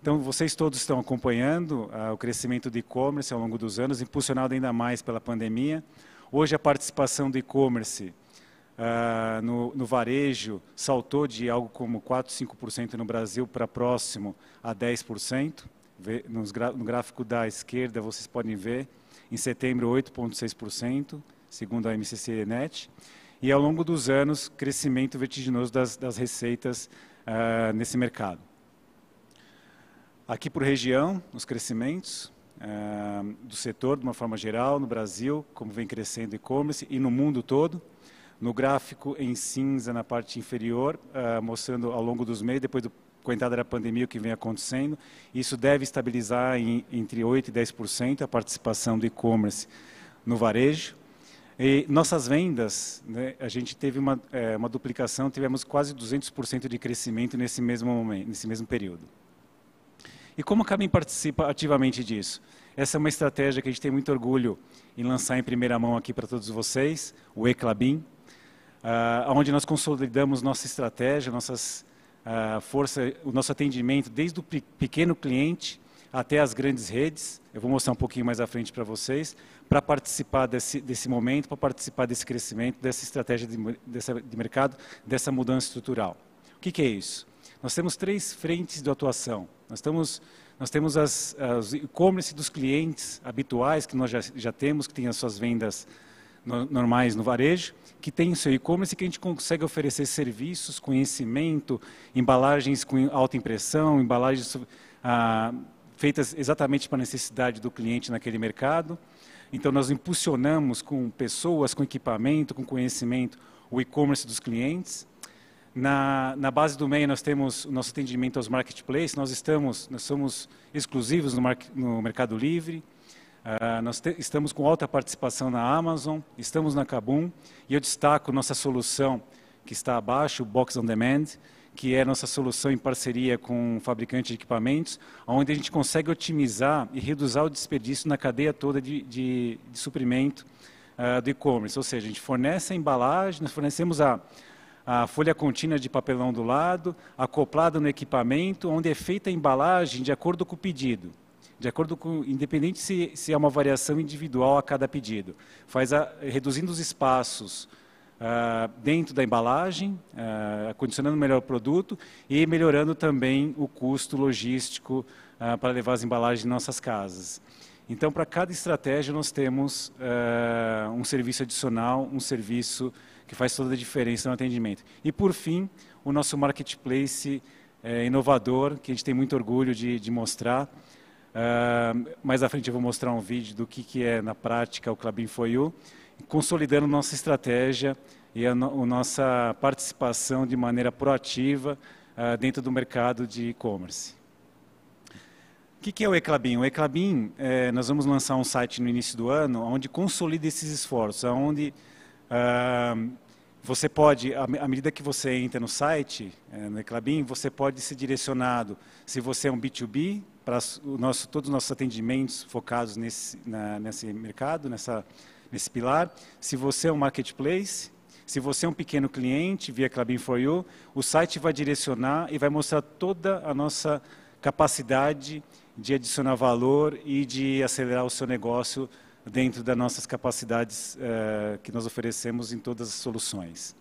Então, vocês todos estão acompanhando uh, o crescimento do e-commerce ao longo dos anos, impulsionado ainda mais pela pandemia. Hoje, a participação do e-commerce uh, no, no, varejo saltou de algo como 4, 5% no Brasil para próximo a 10%. Vê, gra, no gráfico da esquerda vocês podem ver, em setembro 8,6%, segundo a MCCNet. E ao longo dos anos, crescimento vertiginoso das, das receitas uh, nesse mercado. Aqui por região, os crescimentos uh, do setor, de uma forma geral, no Brasil, como vem crescendo o e-commerce e no mundo todo no gráfico em cinza na parte inferior, uh, mostrando ao longo dos meses, depois do coitado da pandemia, o que vem acontecendo. Isso deve estabilizar em, entre 8% e 10% a participação do e-commerce no varejo. E nossas vendas, né, a gente teve uma, é, uma, duplicação, tivemos quase 200% de crescimento nesse mesmo momento, nesse mesmo período. E como a Cabin participa ativamente disso? Essa é uma estratégia que a gente tem muito orgulho em lançar em primeira mão aqui para todos vocês, o Eclabin, uh, onde nós consolidamos nossa estratégia, nossas uh, força, o nosso atendimento desde o pequeno cliente até as grandes redes. Eu vou mostrar um pouquinho mais à frente para vocês, para participar desse, desse momento, para participar desse crescimento, dessa estratégia de, dessa, de mercado, dessa mudança estrutural. O que, que, é isso? Nós temos três frentes de atuação. Nós, estamos, nós temos as, as e-commerce dos clientes habituais que nós já, já temos, que têm as suas vendas normais no varejo, que tem o seu e-commerce e que a gente consegue oferecer serviços, conhecimento, embalagens com alta impressão, embalagens ah, feitas exatamente para a necessidade do cliente naquele mercado. Então, nós impulsionamos com pessoas, com equipamento, com conhecimento, o e-commerce dos clientes. Na, na, base do MEI, nós temos o nosso atendimento aos marketplaces, nós estamos, nós somos exclusivos no, mar, no Mercado Livre, ah, nós estamos com alta participação na Amazon, estamos na Kabum, e eu destaco nossa solução que está abaixo, o Box on Demand, que é nossa solução em parceria com o fabricante de equipamentos, onde a gente consegue otimizar e reduzir o desperdício na cadeia toda de, de, de suprimento uh, do e-commerce. Ou seja, a gente fornece a embalagem, nós fornecemos a, a folha contínua de papelão do lado, acoplada no equipamento, onde é feita a embalagem de acordo com o pedido de acordo com, independente se, se é uma variação individual a cada pedido, faz a, reduzindo os espaços ah, dentro da embalagem, ah, condicionando melhor o produto e melhorando também o custo logístico ah, para levar as embalagens em nossas casas. Então, para cada estratégia, nós temos uh, um serviço adicional, um serviço que faz toda a diferença no atendimento. E, por fim, o nosso marketplace uh, inovador, que a gente tem muito orgulho de, de mostrar, ah, mais à frente eu vou mostrar um vídeo do que, que é na prática o Clabin Foyu, consolidando nossa estratégia e a, no, a nossa participação de maneira proativa uh, dentro do mercado de e-commerce. O que, que é o Eclabin? O Eclabin, é, eh, nós vamos lançar um site no início do ano, onde consolida esses esforços, onde uh, você pode, à medida que você entra no site, é, no Eclabin, você pode ser direcionado, se você é um B2B, para nosso, todos os nossos atendimentos focados nesse, na, nesse mercado, nessa, nesse pilar. Se você é um marketplace, se você é um pequeno cliente via Clubin for You, o site vai direcionar e vai mostrar toda a nossa capacidade de adicionar valor e de acelerar o seu negócio dentro das nossas capacidades eh, que nós oferecemos em todas as soluções.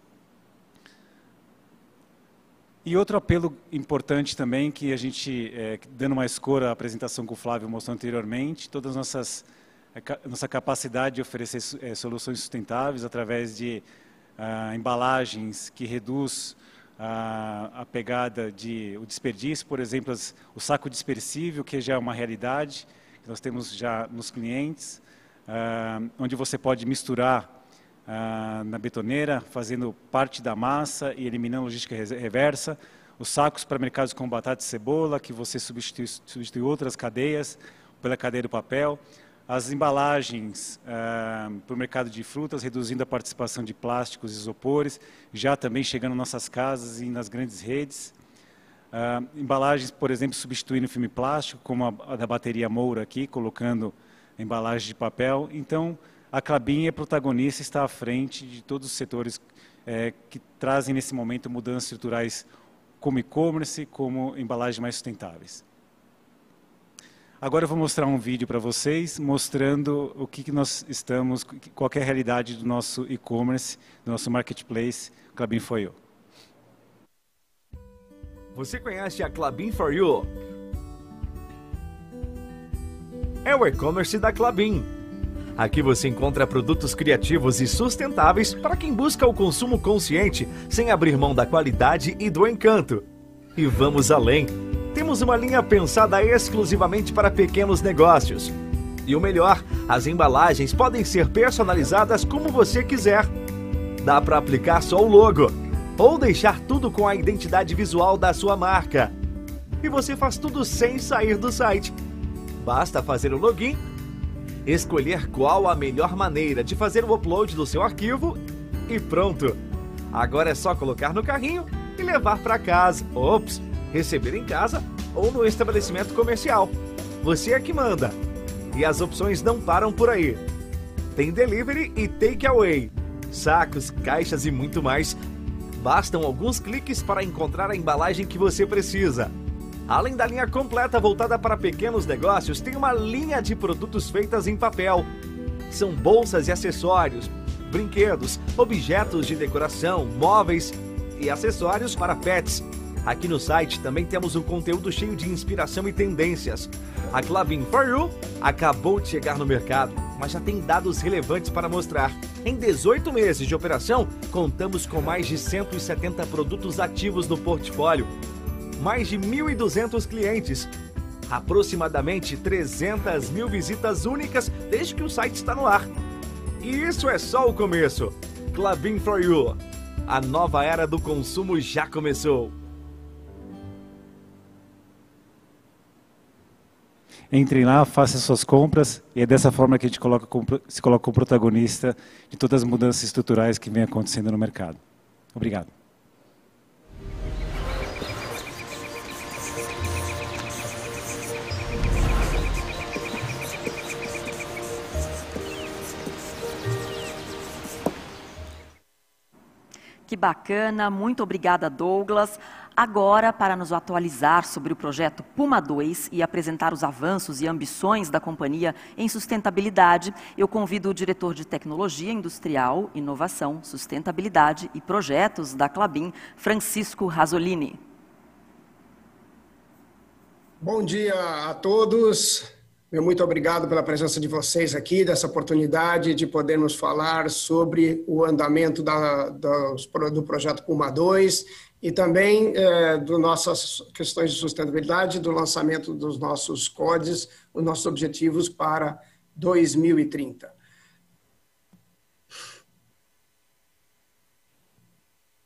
E outro apelo importante também, que a gente, é, dando mais cor à apresentação que o Flávio mostrou anteriormente, todas a nossas nossa capacidade de oferecer é, soluções sustentáveis através de ah, embalagens que reduz ah, a pegada de o desperdício, por exemplo, as, o saco dispersível, que já é uma realidade, que nós temos já nos clientes, ah, onde você pode misturar ah, na betoneira, fazendo parte da massa e eliminando logística reversa, os sacos para mercados com batata e cebola, que você substitui, substitui outras cadeias pela cadeia do papel, as embalagens ah, para o mercado de frutas, reduzindo a participação de plásticos e isopores, já também chegando nas nossas casas e nas grandes redes. Ah, embalagens, por exemplo, substituindo filme plástico, como a, a da bateria Moura aqui, colocando embalagem de papel. Então, a Clabin é protagonista, está à frente de todos os setores é, que trazem nesse momento mudanças estruturais como e-commerce, como embalagens mais sustentáveis. Agora eu vou mostrar um vídeo para vocês mostrando o que, que nós estamos, qual é a realidade do nosso e-commerce, do nosso marketplace, Clabin for You. Você conhece a Clabin for You? É o e-commerce da Clabin Aqui você encontra produtos criativos e sustentáveis para quem busca o consumo consciente, sem abrir mão da qualidade e do encanto. E vamos além. Temos uma linha pensada exclusivamente para pequenos negócios. E o melhor, as embalagens podem ser personalizadas como você quiser. Dá para aplicar só o logo ou deixar tudo com a identidade visual da sua marca. E você faz tudo sem sair do site. Basta fazer o login escolher qual a melhor maneira de fazer o upload do seu arquivo e pronto! Agora é só colocar no carrinho e levar para casa, ops, receber em casa ou no estabelecimento comercial. Você é que manda! E as opções não param por aí. Tem delivery e takeaway, sacos, caixas e muito mais. Bastam alguns cliques para encontrar a embalagem que você precisa. Além da linha completa voltada para pequenos negócios, tem uma linha de produtos feitas em papel. São bolsas e acessórios, brinquedos, objetos de decoração, móveis e acessórios para pets. Aqui no site também temos um conteúdo cheio de inspiração e tendências. A Clavin For You acabou de chegar no mercado, mas já tem dados relevantes para mostrar. Em 18 meses de operação, contamos com mais de 170 produtos ativos no portfólio, mais de 1.200 clientes, aproximadamente 300 mil visitas únicas desde que o site está no ar. E isso é só o começo. Clavin for You. A nova era do consumo já começou. Entrem lá, façam suas compras e é dessa forma que a gente coloca, se coloca o protagonista de todas as mudanças estruturais que vem acontecendo no mercado. Obrigado. Que bacana, muito obrigada, Douglas. Agora, para nos atualizar sobre o projeto Puma 2 e apresentar os avanços e ambições da companhia em sustentabilidade, eu convido o diretor de Tecnologia Industrial, Inovação, Sustentabilidade e Projetos da Clabin, Francisco Rasolini. Bom dia a todos. Meu muito obrigado pela presença de vocês aqui, dessa oportunidade de podermos falar sobre o andamento da, da, do projeto Puma 2 e também eh, do nossas questões de sustentabilidade, do lançamento dos nossos CODES, os nossos objetivos para 2030.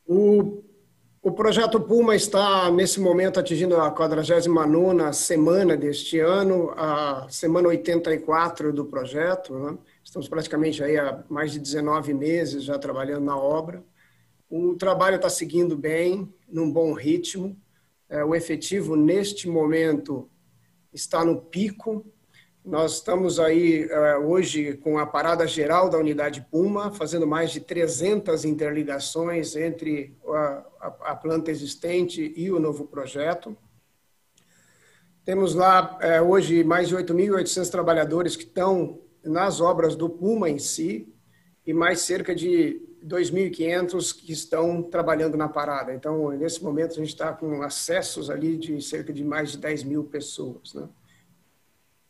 O o projeto Puma está, nesse momento, atingindo a 49 semana deste ano, a semana 84 do projeto. Né? Estamos praticamente aí há mais de 19 meses já trabalhando na obra. O trabalho está seguindo bem, num bom ritmo. É, o efetivo, neste momento, está no pico. Nós estamos aí é, hoje com a parada geral da unidade Puma, fazendo mais de 300 interligações entre a, planta existente e o novo projeto. Temos lá é, hoje mais de 8.800 trabalhadores que estão nas obras do Puma em si e mais cerca de 2.500 que estão trabalhando na parada. Então, nesse momento, a gente está com acessos ali de cerca de mais de 10 mil pessoas. Né?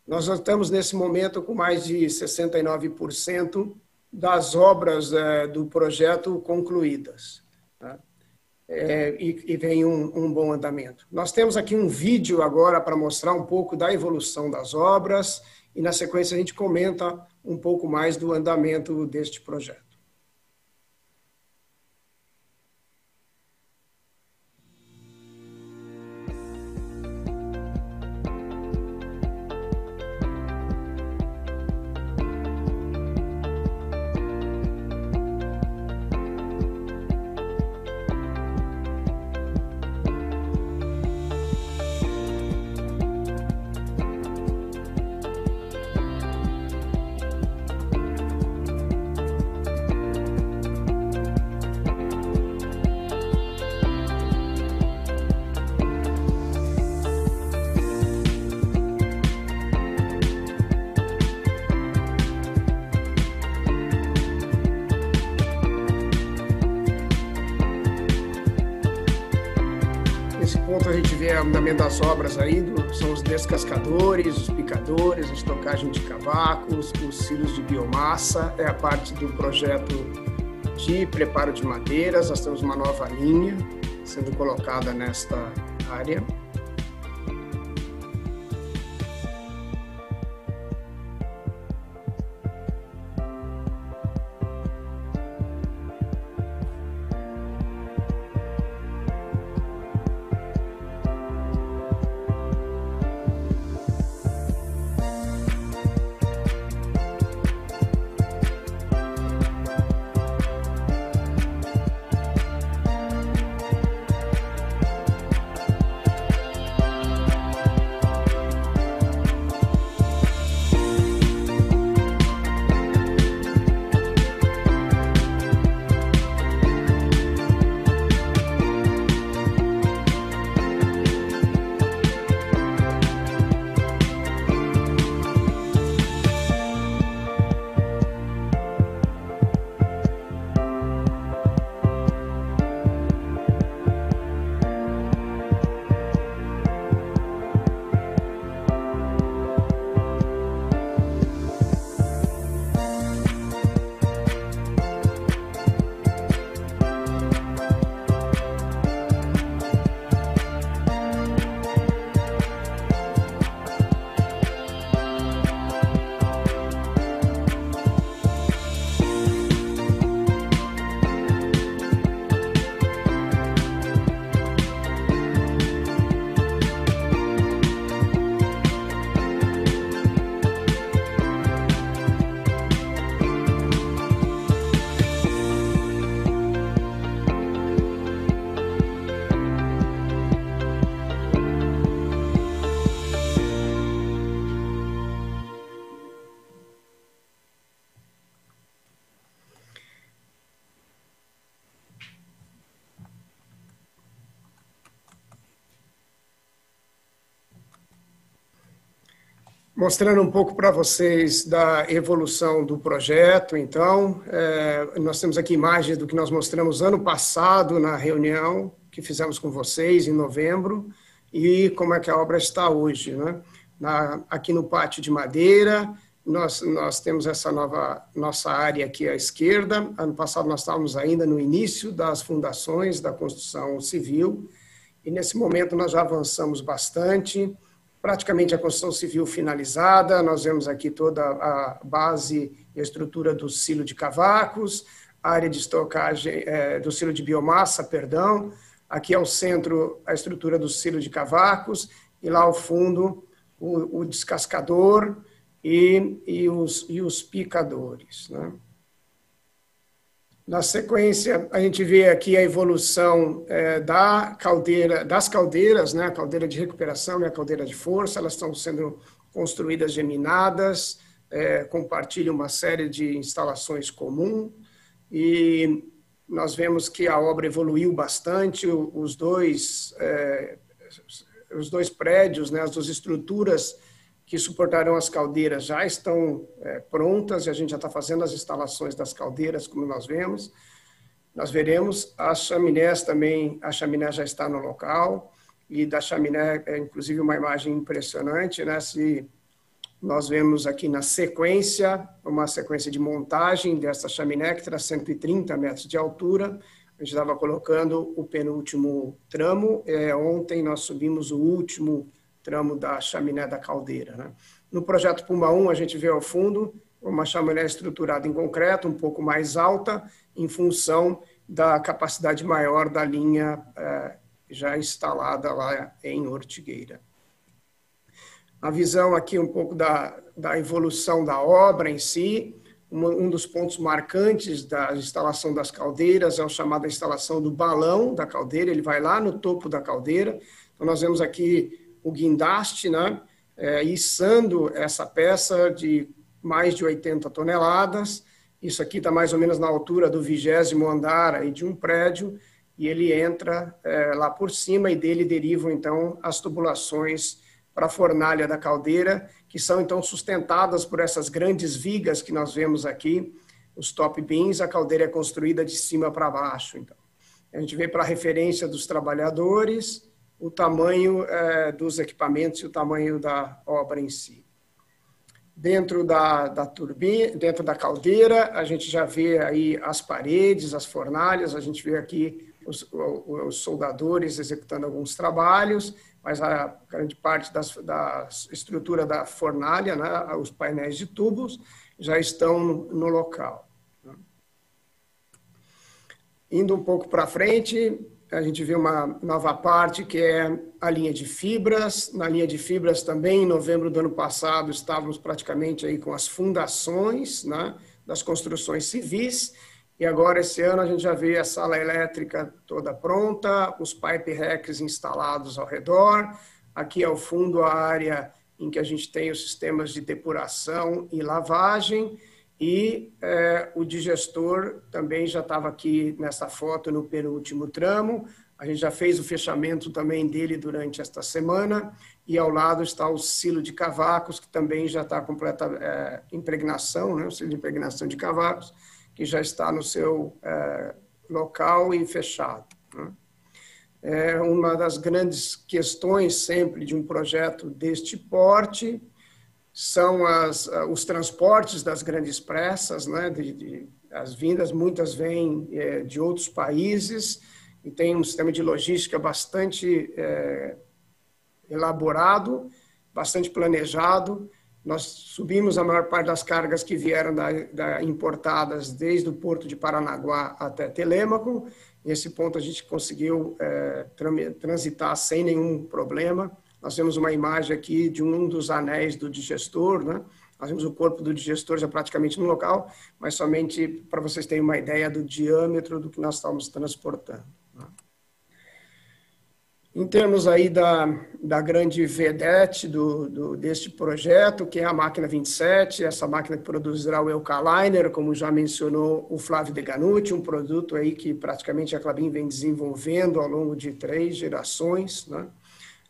Nós estamos, nesse momento, com mais de 69% das obras é, do projeto concluídas é, e, e um, um, bom andamento. Nós temos aqui um vídeo agora para mostrar um pouco da evolução das obras e, na sequência, a gente comenta um pouco mais do andamento deste projeto. desenvolvimento das obras ainda são os descascadores, os picadores, a estocagem de cavacos, os silos de biomassa, é a parte do projeto de preparo de madeiras, nós temos uma nova linha sendo colocada nesta área. Mostrando um pouco para vocês da evolução do projeto, então, é, nós temos aqui imagens do que nós mostramos ano passado na reunião que fizemos com vocês em novembro e como é que a obra está hoje. Né? Na, aqui no pátio de madeira, nós, nós temos essa nova nossa área aqui à esquerda. Ano passado nós estávamos ainda no início das fundações da construção civil e nesse momento nós já avançamos bastante praticamente a construção civil finalizada, nós vemos aqui toda a base e a estrutura do silo de cavacos, a área de estocagem, é, do silo de biomassa, perdão, aqui ao centro a estrutura do silo de cavacos e lá ao fundo o, o descascador e, e, os, e os picadores, né? Na sequência, a gente vê aqui a evolução é, da caldeira, das caldeiras, né? a caldeira de recuperação e a caldeira de força, elas estão sendo construídas geminadas, é, compartilham uma série de instalações comum e nós vemos que a obra evoluiu bastante, os dois, é, os dois prédios, né? as duas estruturas que suportarão as caldeiras já estão é, prontas e a gente já está fazendo as instalações das caldeiras, como nós vemos. Nós veremos as chaminés também, a chaminé já está no local e da chaminé é inclusive uma imagem impressionante, né? Se nós vemos aqui na sequência, uma sequência de montagem dessa chaminé, que terá 130 metros de altura. A gente estava colocando o penúltimo tramo. É, ontem nós subimos o último tramo da chaminé da caldeira. Né? No projeto Puma 1, a gente vê ao fundo uma chaminé estruturada em concreto, um pouco mais alta, em função da capacidade maior da linha eh, já instalada lá em Ortigueira. A visão aqui um pouco da, da evolução da obra em si, um, um dos pontos marcantes da instalação das caldeiras é o chamado instalação do balão da caldeira, ele vai lá no topo da caldeira. Então, nós vemos aqui o guindaste, né, é, içando essa peça de mais de 80 toneladas. Isso aqui está mais ou menos na altura do vigésimo andar aí de um prédio e ele entra é, lá por cima e dele derivam então as tubulações para a fornalha da caldeira, que são então sustentadas por essas grandes vigas que nós vemos aqui, os top beams. A caldeira é construída de cima para baixo. Então, a gente vê para a referência dos trabalhadores o tamanho eh, dos equipamentos e o tamanho da obra em si. Dentro da, da turbina, dentro da caldeira, a gente já vê aí as paredes, as fornalhas, a gente vê aqui os, os soldadores executando alguns trabalhos, mas a grande parte das, da estrutura da fornalha, né, os painéis de tubos, já estão no local. Né. Indo um pouco para frente, a gente vê uma nova parte que é a linha de fibras. Na linha de fibras também, em novembro do ano passado, estávamos praticamente aí com as fundações né, das construções civis. E agora, esse ano, a gente já vê a sala elétrica toda pronta, os pipe racks instalados ao redor. Aqui ao fundo, a área em que a gente tem os sistemas de depuração e lavagem. E é, o digestor também já estava aqui nessa foto no penúltimo tramo. A gente já fez o fechamento também dele durante esta semana. E ao lado está o silo de cavacos, que também já está completa é, impregnação, né? o silo de impregnação de cavacos, que já está no seu é, local e fechado. Né? É uma das grandes questões sempre de um projeto deste porte são as, ah, os transportes das grandes pressas, né? De, de, as vindas, muitas vêm é, de outros países e tem um sistema de logística bastante é, elaborado, bastante planejado. Nós subimos a maior parte das cargas que vieram da, da, importadas desde o porto de Paranaguá até Telêmaco. Nesse ponto a gente conseguiu é, transitar sem nenhum problema. Nós temos uma imagem aqui de um dos anéis do digestor, né? Nós vemos o corpo do digestor já praticamente no local, mas somente para vocês terem uma ideia do diâmetro do que nós estamos transportando. Né? Em termos aí da, da grande vedete do, do, deste projeto, que é a máquina 27, essa máquina que produzirá o Eucaliner, como já mencionou o Flávio Deganuti, um produto aí que praticamente a Clabin vem desenvolvendo ao longo de três gerações, né?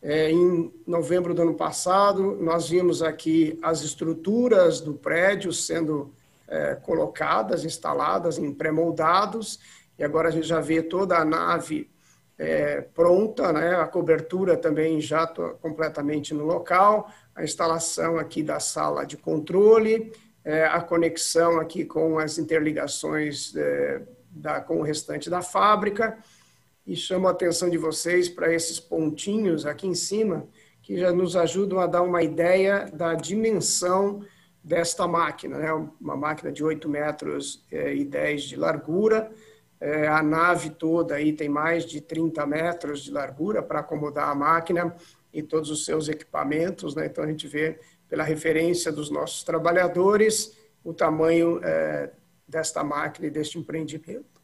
É, em novembro do ano passado, nós vimos aqui as estruturas do prédio sendo é, colocadas, instaladas em pré-moldados, e agora a gente já vê toda a nave é, pronta, né? a cobertura também já completamente no local, a instalação aqui da sala de controle, é, a conexão aqui com as interligações é, da, com o restante da fábrica e chamo a atenção de vocês para esses pontinhos aqui em cima, que já nos ajudam a dar uma ideia da dimensão desta máquina, né? uma máquina de 8 metros eh, e 10 de largura, eh, a nave toda aí tem mais de 30 metros de largura para acomodar a máquina e todos os seus equipamentos, né? então a gente vê pela referência dos nossos trabalhadores o tamanho eh, desta máquina e deste empreendimento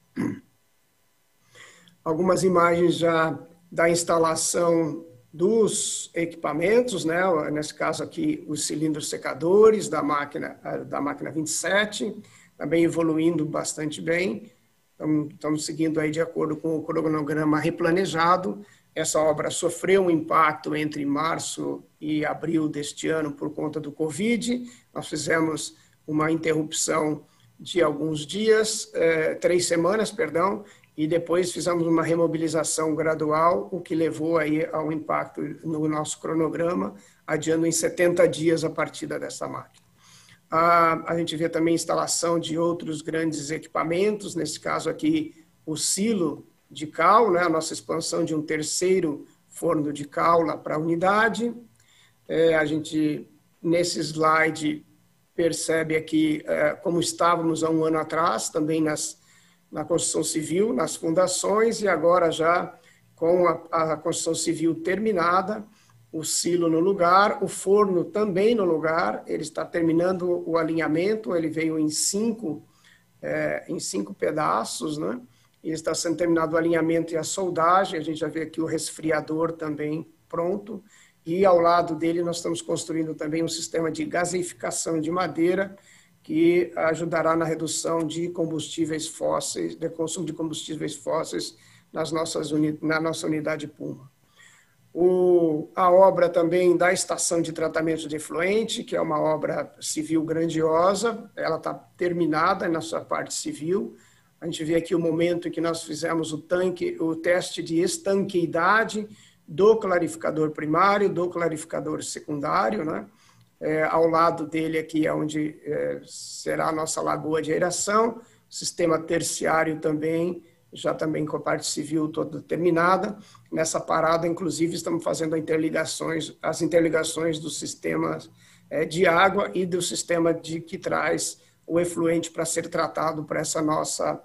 algumas imagens já da instalação dos equipamentos, né? nesse caso aqui os cilindros secadores da máquina, da máquina 27, também evoluindo bastante bem, então, estamos seguindo aí de acordo com o cronograma replanejado, essa obra sofreu um impacto entre março e abril deste ano por conta do Covid, nós fizemos uma interrupção de alguns dias, eh, três semanas, perdão, e depois fizemos uma remobilização gradual, o que levou aí ao impacto no nosso cronograma, adiando em 70 dias a partida dessa máquina. A, a gente vê também instalação de outros grandes equipamentos, nesse caso aqui o silo de cal, né, a nossa expansão de um terceiro forno de cal lá para a unidade. É, a gente, nesse slide, percebe aqui é, como estávamos há um ano atrás, também nas na construção civil, nas fundações e agora já com a, a construção civil terminada, o silo no lugar, o forno também no lugar, ele está terminando o alinhamento, ele veio em cinco, é, em cinco pedaços, né? E está sendo terminado o alinhamento e a soldagem, a gente já vê aqui o resfriador também pronto, e ao lado dele nós estamos construindo também um sistema de gasificação de madeira, que ajudará na redução de combustíveis fósseis, de consumo de combustíveis fósseis nas nossas na nossa unidade Puma. O, a obra também da estação de tratamento de efluente, que é uma obra civil grandiosa, ela está terminada na sua parte civil. A gente vê aqui o momento em que nós fizemos o tanque, o teste de estanqueidade do clarificador primário, do clarificador secundário, né? É, ao lado dele aqui é onde é, será a nossa lagoa de aeração, sistema terciário também, já também com a parte civil toda terminada. Nessa parada, inclusive, estamos fazendo interligações, as interligações dos sistemas é, de água e do sistema de que traz o efluente para ser tratado para essa nossa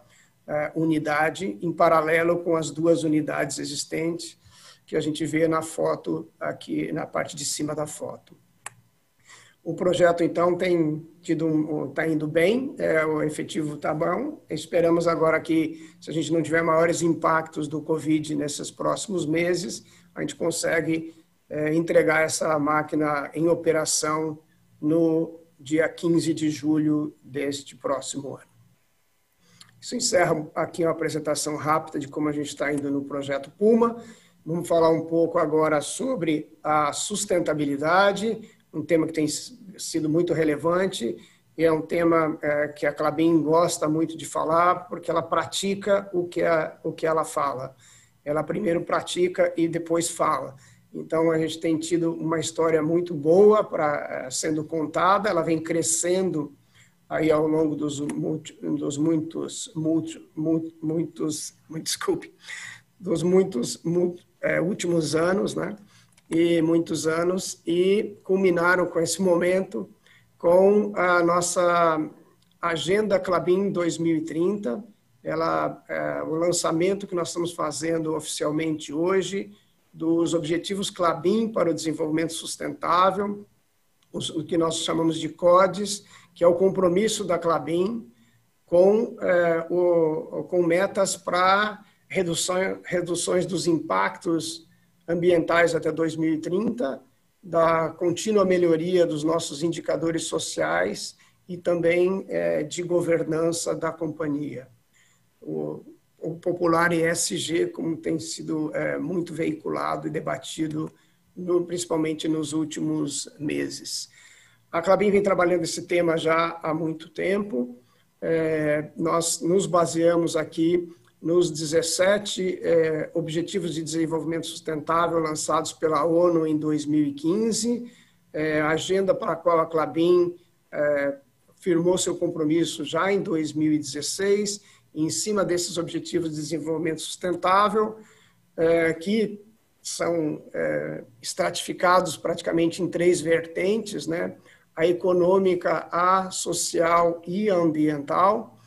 é, unidade, em paralelo com as duas unidades existentes que a gente vê na foto aqui na parte de cima da foto. O projeto, então, tem tido está indo bem, é, o efetivo está bom. Esperamos agora que, se a gente não tiver maiores impactos do Covid nesses próximos meses, a gente consegue é, entregar essa máquina em operação no dia 15 de julho deste próximo ano. Isso encerra aqui uma apresentação rápida de como a gente está indo no projeto Puma. Vamos falar um pouco agora sobre a sustentabilidade, um tema que tem sido muito relevante e é um tema é, que a Clabin gosta muito de falar porque ela pratica o que, a, o que ela fala. Ela primeiro pratica e depois fala. Então a gente tem tido uma história muito boa para é, sendo contada, ela vem crescendo aí ao longo dos, dos muitos, multi, muitos, muitos, desculpe, dos muitos, muitos é, últimos anos, né? e muitos anos e culminaram com esse momento com a nossa agenda Clabin 2030, ela é, o lançamento que nós estamos fazendo oficialmente hoje dos objetivos Clabin para o desenvolvimento sustentável, os, o que nós chamamos de CODES, que é o compromisso da Clabin com é, o, com metas para redução, reduções dos impactos ambientais até 2030, da contínua melhoria dos nossos indicadores sociais e também é, de governança da companhia. O, o popular ESG, como tem sido é, muito veiculado e debatido, no, principalmente nos últimos meses. A Clabin vem trabalhando esse tema já há muito tempo. É, nós nos baseamos aqui nos 17 é, Objetivos de Desenvolvimento Sustentável lançados pela ONU em 2015, a é, agenda para a qual a Clabin é, firmou seu compromisso já em 2016, em cima desses Objetivos de Desenvolvimento Sustentável, que são estratificados praticamente em três vertentes, né? a econômica, a social e a ambiental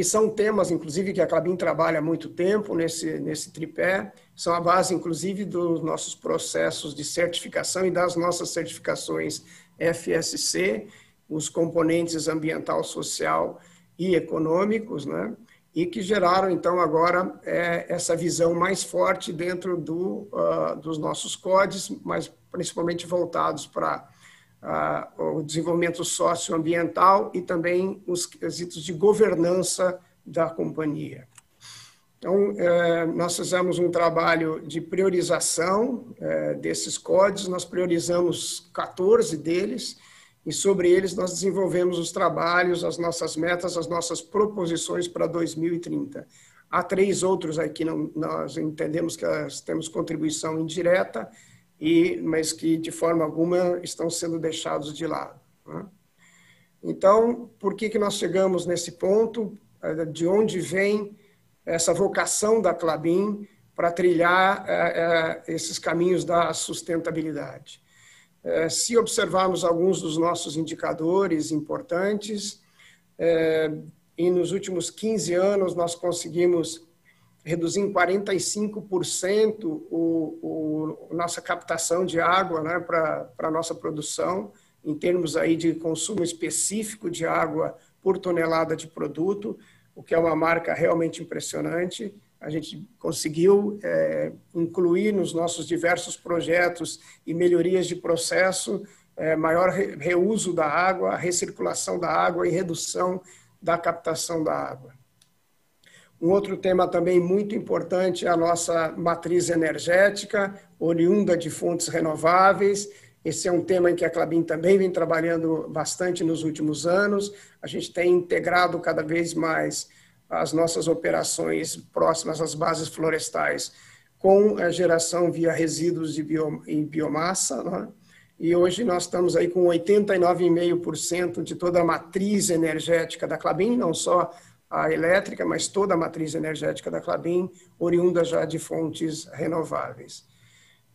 que são temas, inclusive, que a Clabin trabalha há muito tempo nesse, nesse tripé, são a base, inclusive, dos nossos processos de certificação e das nossas certificações FSC, os componentes ambiental, social e econômicos, né? e que geraram, então, agora é, essa visão mais forte dentro do, uh, dos nossos CODES, mas principalmente voltados para o desenvolvimento socioambiental e também os quesitos de governança da companhia. Então, é, nós fizemos um trabalho de priorização é, desses códigos, nós priorizamos 14 deles e sobre eles nós desenvolvemos os trabalhos, as nossas metas, as nossas proposições para 2030. Há três outros aí que nós entendemos que temos contribuição indireta, e mas que de forma alguma estão sendo deixados de lado. Né? Então, por que que nós chegamos nesse ponto? Eh, de onde vem essa vocação da Clabin para trilhar é, esses caminhos da sustentabilidade? É, se observarmos alguns dos nossos indicadores importantes, e nos últimos 15 anos nós conseguimos reduzir em 45% o, o, nossa captação de água né, para a nossa produção, em termos aí de consumo específico de água por tonelada de produto, o que é uma marca realmente impressionante. A gente conseguiu é, incluir nos nossos diversos projetos e melhorias de processo é, maior re reuso da água, recirculação da água e redução da captação da água. Um outro tema também muito importante é a nossa matriz energética, oriunda de fontes renováveis. Esse é um tema em que a Clabin também vem trabalhando bastante nos últimos anos. A gente tem integrado cada vez mais as nossas operações próximas às bases florestais com a geração via resíduos de bio, biomassa. Né? E hoje nós estamos aí com 89,5% de toda a matriz energética da Clabin, não só a elétrica, mas toda a matriz energética da Clabin, oriunda já de fontes renováveis.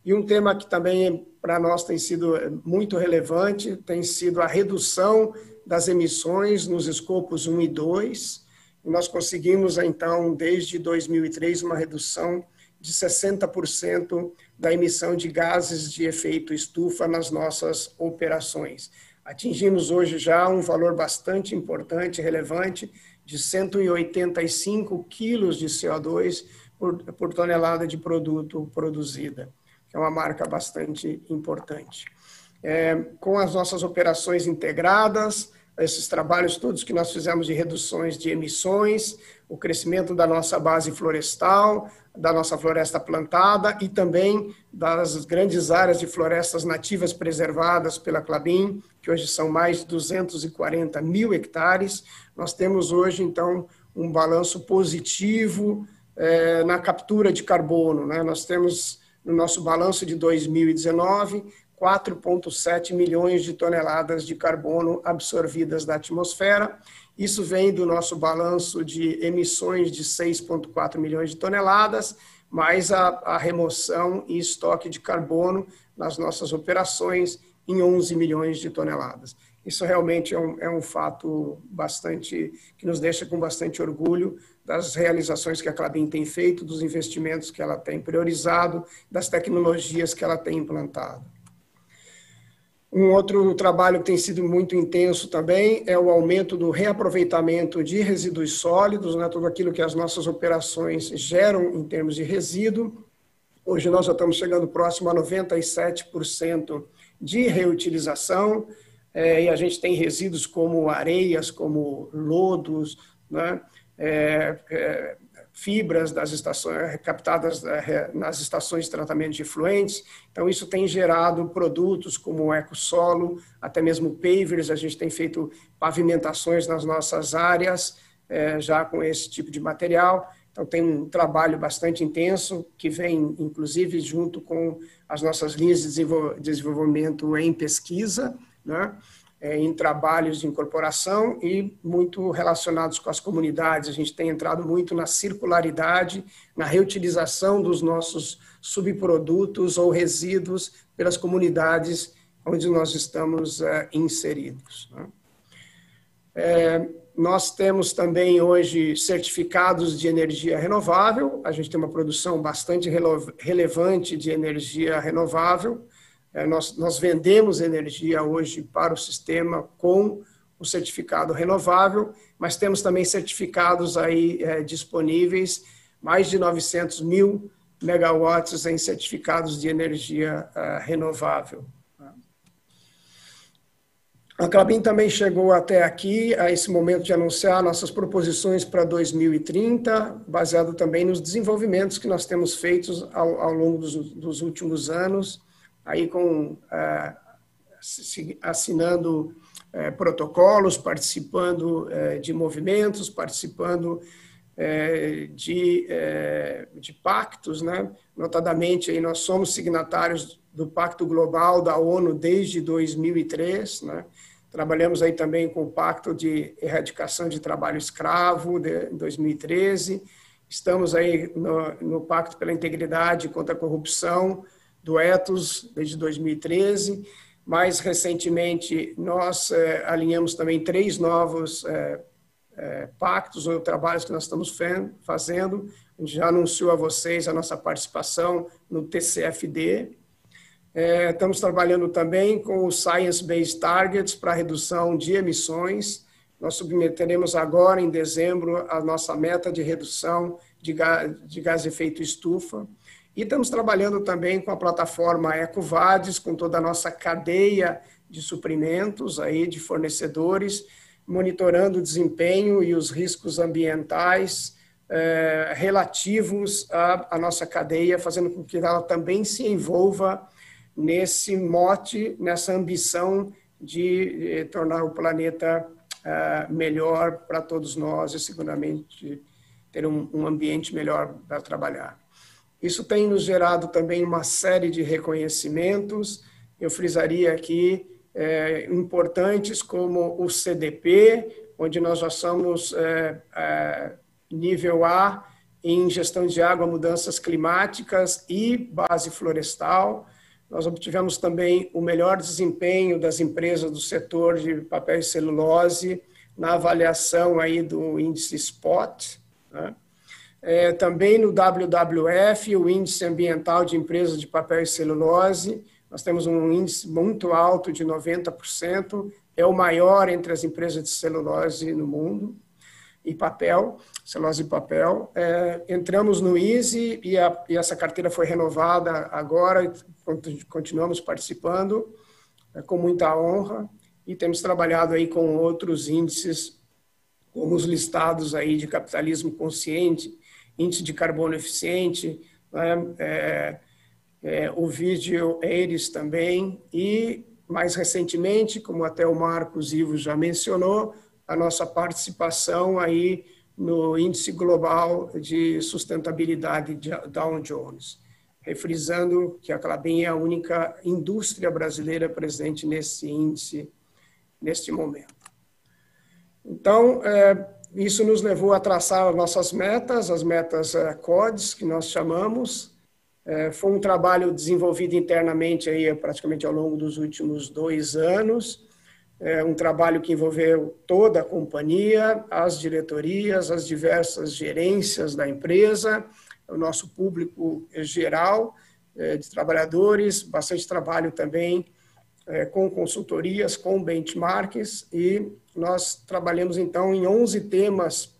E um tema que também para nós tem sido eh, muito relevante tem sido a redução das emissões nos escopos 1 e 2. E nós conseguimos, então, desde 2003, uma redução de 60% da emissão de gases de efeito estufa nas nossas operações. Atingimos hoje já um valor bastante importante, relevante, de 185 quilos de CO2 por, por tonelada de produto produzida, que é uma marca bastante importante. É, com as nossas operações integradas, esses trabalhos todos que nós fizemos de reduções de emissões, o crescimento da nossa base florestal, da nossa floresta plantada e também das grandes áreas de florestas nativas preservadas pela Clabin, que hoje são mais de 240 mil hectares. Nós temos hoje, então, um balanço positivo eh, na captura de carbono. Né? Nós temos, no nosso balanço de 2019, 4,7 milhões de toneladas de carbono absorvidas da atmosfera isso vem do nosso balanço de emissões de 6,4 milhões de toneladas, mais a, a, remoção e estoque de carbono nas nossas operações em 11 milhões de toneladas. Isso realmente é um, é um fato bastante que nos deixa com bastante orgulho das realizações que a Clabin tem feito, dos investimentos que ela tem priorizado, das tecnologias que ela tem implantado. Um outro trabalho que tem sido muito intenso também é o aumento do reaproveitamento de resíduos sólidos, né, tudo aquilo que as nossas operações geram em termos de resíduo. Hoje nós já estamos chegando próximo a 97% de reutilização, é, e a gente tem resíduos como areias, como lodos, né, é, é, fibras das estações eh, captadas eh, nas estações de tratamento de efluentes. Então isso tem gerado produtos como o ecossolo, até mesmo pavers, a gente tem feito pavimentações nas nossas áreas é, já com esse tipo de material. Então, tem um trabalho bastante intenso que vem, inclusive, junto com as nossas linhas de desenvolvimento em pesquisa, né? é, em trabalhos de incorporação e muito relacionados com as comunidades. A gente tem entrado muito na circularidade, na reutilização dos nossos subprodutos ou resíduos pelas comunidades onde nós estamos é, inseridos. Né? É, nós temos também hoje certificados de energia renovável, a gente tem uma produção bastante relevante de energia renovável é, nós, nós vendemos energia hoje para o sistema com o certificado renovável, mas temos também certificados aí é, disponíveis, mais de 900 mil megawatts em certificados de energia é, renovável. Né? A Clabin também chegou até aqui, a esse momento de anunciar nossas proposições para 2030, baseado também nos desenvolvimentos que nós temos feitos ao, ao longo dos, dos últimos anos aí com ah, assinando eh, protocolos, participando eh, de movimentos, participando eh, de, de pactos, né? notadamente aí nós somos signatários do Pacto Global da ONU desde 2003, né? trabalhamos aí também com o Pacto de Erradicação de Trabalho Escravo de 2013, estamos aí no, no Pacto pela Integridade contra a Corrupção do Etos desde 2013. Mais recentemente, nós eh, alinhamos também três novos eh, eh, pactos ou trabalhos que nós estamos fazendo. A gente já anunciou a vocês a nossa participação no TCFD. estamos trabalhando também com o Science Based Targets para redução de emissões. Nós submeteremos agora, em dezembro, a nossa meta de redução de gás, de gás de efeito estufa. E estamos trabalhando também com a plataforma EcoVades, com toda a nossa cadeia de suprimentos aí de fornecedores, monitorando o desempenho e os riscos ambientais eh, relativos à, à nossa cadeia, fazendo com que ela também se envolva nesse mote, nessa ambição de eh, tornar o planeta eh, melhor para todos nós e seguramente ter um, um ambiente melhor para trabalhar. Isso tem nos gerado também uma série de reconhecimentos, eu frisaria aqui é, importantes como o CDP, onde nós já somos é, é, nível A em gestão de água, mudanças climáticas e base florestal. Nós obtivemos também o melhor desempenho das empresas do setor de papel e celulose na avaliação aí do índice SPOT. Né? É, também no WWF, o Índice Ambiental de Empresas de Papel e Celulose, nós temos um índice muito alto de 90%, é o maior entre as empresas de celulose no mundo e papel, celulose e papel. É, entramos no ISE e, a, e, essa carteira foi renovada agora, continuamos participando é, com muita honra e temos trabalhado aí com outros índices, como os listados aí de capitalismo consciente, índice de carbono eficiente, né? é, é, o vídeo AIRES também, e mais recentemente, como até o Marcos Ivo já mencionou, a nossa participação aí no Índice Global de Sustentabilidade de Dow Jones, refrisando que a Clabin é a única indústria brasileira presente nesse índice neste momento. Então, é, isso nos levou a traçar nossas metas, as metas é, CODES, que nós chamamos. Eh, foi um trabalho desenvolvido internamente aí, praticamente ao longo dos últimos dois anos. É um trabalho que envolveu toda a companhia, as diretorias, as diversas gerências da empresa, o nosso público geral eh, de trabalhadores, bastante trabalho também é, com consultorias, com benchmarks, e nós trabalhamos então em 11 temas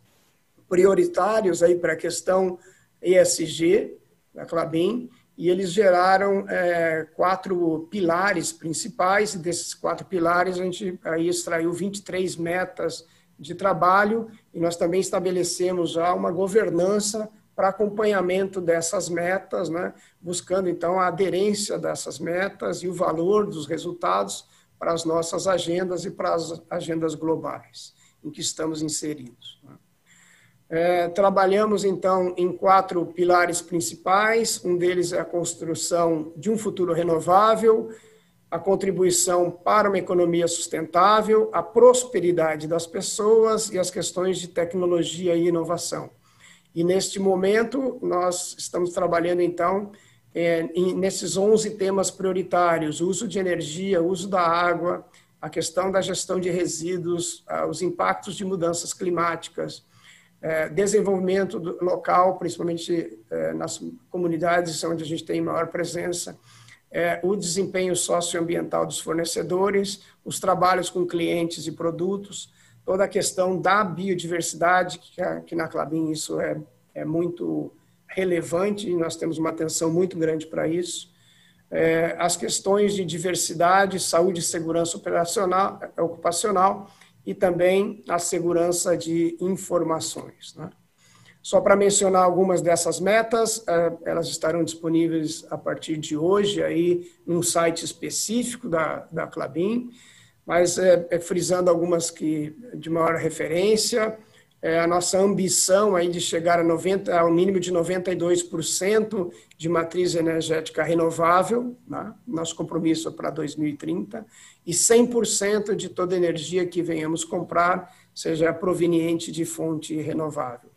prioritários aí para a questão ESG da Clabin, e eles geraram é, quatro pilares principais, e desses quatro pilares a gente aí extraiu 23 metas de trabalho, e nós também estabelecemos já uma governança para acompanhamento dessas metas, né? buscando então a aderência dessas metas e o valor dos resultados para as nossas agendas e para as agendas globais em que estamos inseridos. Né? É, trabalhamos então em quatro pilares principais, um deles é a construção de um futuro renovável, a contribuição para uma economia sustentável, a prosperidade das pessoas e as questões de tecnologia e inovação. E neste momento, nós estamos trabalhando então é, em, nesses 11 temas prioritários: uso de energia, uso da água, a questão da gestão de resíduos, ah, os impactos de mudanças climáticas, é, desenvolvimento local, principalmente é, nas comunidades onde a gente tem maior presença, é, o desempenho socioambiental dos fornecedores, os trabalhos com clientes e produtos, toda a questão da biodiversidade, que na Clabin isso é, é muito relevante, e nós temos uma atenção muito grande para isso. É, as questões de diversidade, saúde e segurança operacional, é, ocupacional e também a segurança de informações. Né? Só para mencionar algumas dessas metas, é, elas estarão disponíveis a partir de hoje aí num site específico da, da Clabin mas é, é, frisando algumas que de maior referência, é, a nossa ambição aí de chegar a 90, ao mínimo de 92% de matriz energética renovável, né? nosso compromisso para 2030, e 100% de toda energia que venhamos comprar seja proveniente de fonte renovável.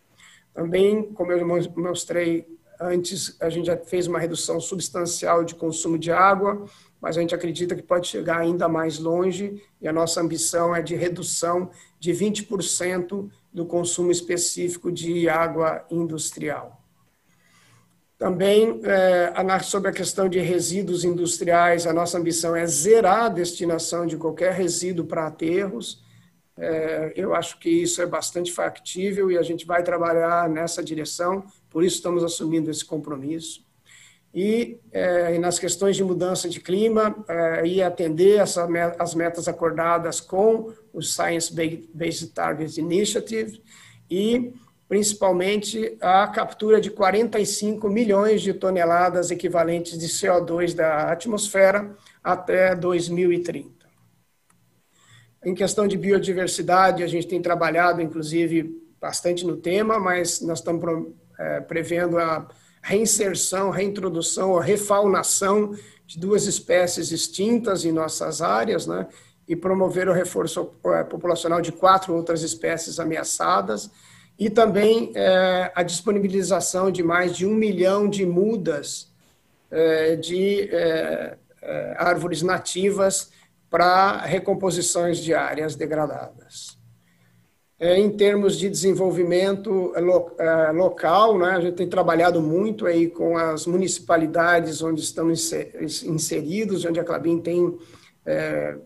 Também, como eu mostrei antes, a gente já fez uma redução substancial de consumo de água, mas a gente acredita que pode chegar ainda mais longe e a nossa ambição é de redução de 20% do consumo específico de água industrial. Também, eh, sobre a questão de resíduos industriais, a nossa ambição é zerar a destinação de qualquer resíduo para aterros. Eh, eu acho que isso é bastante factível e a gente vai trabalhar nessa direção, por isso estamos assumindo esse compromisso. Eh, e, nas questões de mudança de clima eh, e atender essa, as metas acordadas com o Science Based Targets Initiative e principalmente a captura de 45 milhões de toneladas equivalentes de CO2 da atmosfera até 2030. Em questão de biodiversidade, a gente tem trabalhado, inclusive, bastante no tema, mas nós estamos eh, prevendo a reinserção, reintrodução ou refaunação de duas espécies extintas em nossas áreas, né? e promover o reforço eh, populacional de quatro outras espécies ameaçadas, e também eh, a disponibilização de mais de um milhão de mudas eh, de árvores nativas para recomposições de áreas degradadas. É, em termos de desenvolvimento é é, local, né, a gente tem trabalhado muito aí com as municipalidades onde estamos inseridos, onde a Clabin tem é,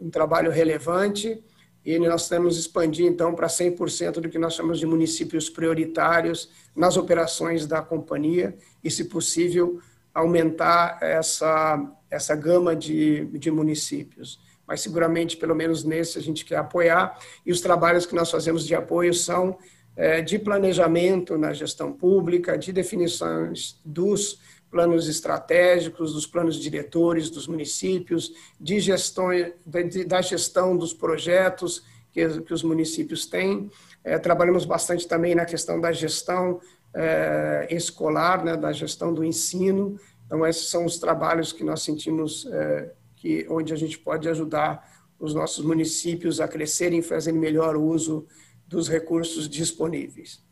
um trabalho relevante, e nós temos expandir então para 100% do que nós chamamos de municípios prioritários nas operações da companhia, e se possível aumentar essa, essa gama de, de municípios mas seguramente, pelo menos nesse, a gente quer apoiar. E os trabalhos que nós fazemos de apoio são é, de planejamento na gestão pública, de definições dos planos estratégicos, dos planos diretores dos municípios, de gestão, de, da gestão dos projetos que, que os municípios têm. É, trabalhamos bastante também na questão da gestão é, escolar, né, da gestão do ensino. Então, esses são os trabalhos que nós sentimos é, que, onde a gente pode ajudar os nossos municípios a crescerem, fazendo melhor uso dos recursos disponíveis.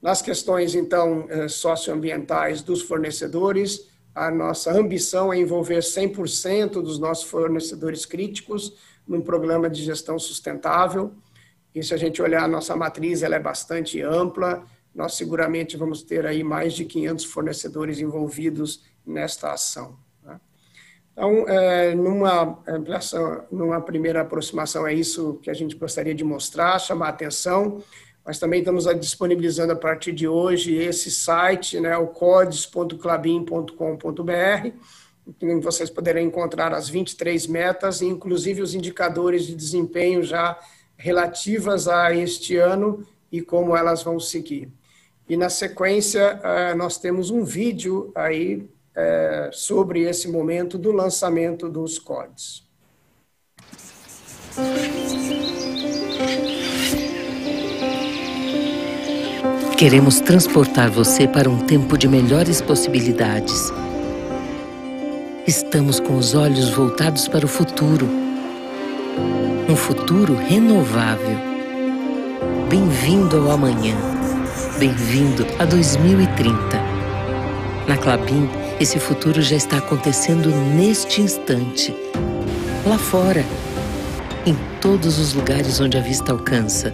Nas questões, então, eh, socioambientais dos fornecedores, a nossa ambição é envolver 100% dos nossos fornecedores críticos num programa de gestão sustentável. E se a gente olhar a nossa matriz, ela é bastante ampla. Nós seguramente vamos ter aí mais de 500 fornecedores envolvidos nesta ação. Então, é, numa é, ampliação, numa primeira aproximação, é isso que a gente gostaria de mostrar, chamar a atenção, mas também estamos disponibilizando a partir de hoje esse site, né, o codes.clabin.com.br, em que vocês poderão encontrar as 23 metas, inclusive os indicadores de desempenho já relativas a este ano e como elas vão seguir. E na sequência, é, nós temos um vídeo aí é, sobre esse momento do lançamento dos CODs. Queremos transportar você para um tempo de melhores possibilidades. Estamos com os olhos voltados para o futuro. Um futuro renovável. Bem-vindo ao amanhã. Bem-vindo a 2030. Na Clabin, esse futuro já está acontecendo neste instante. Lá fora. Em todos os lugares onde a vista alcança.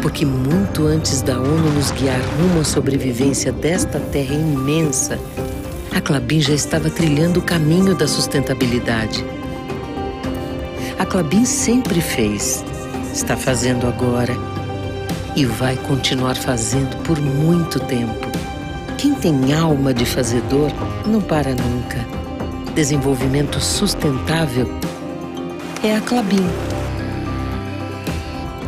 Porque muito antes da ONU nos guiar rumo à sobrevivência desta terra imensa, a Clabin já estava trilhando o caminho da sustentabilidade. A Clabin sempre fez, está fazendo agora e vai continuar fazendo por muito tempo. Quem tem alma de fazedor não para nunca. Desenvolvimento sustentável é a Clabin.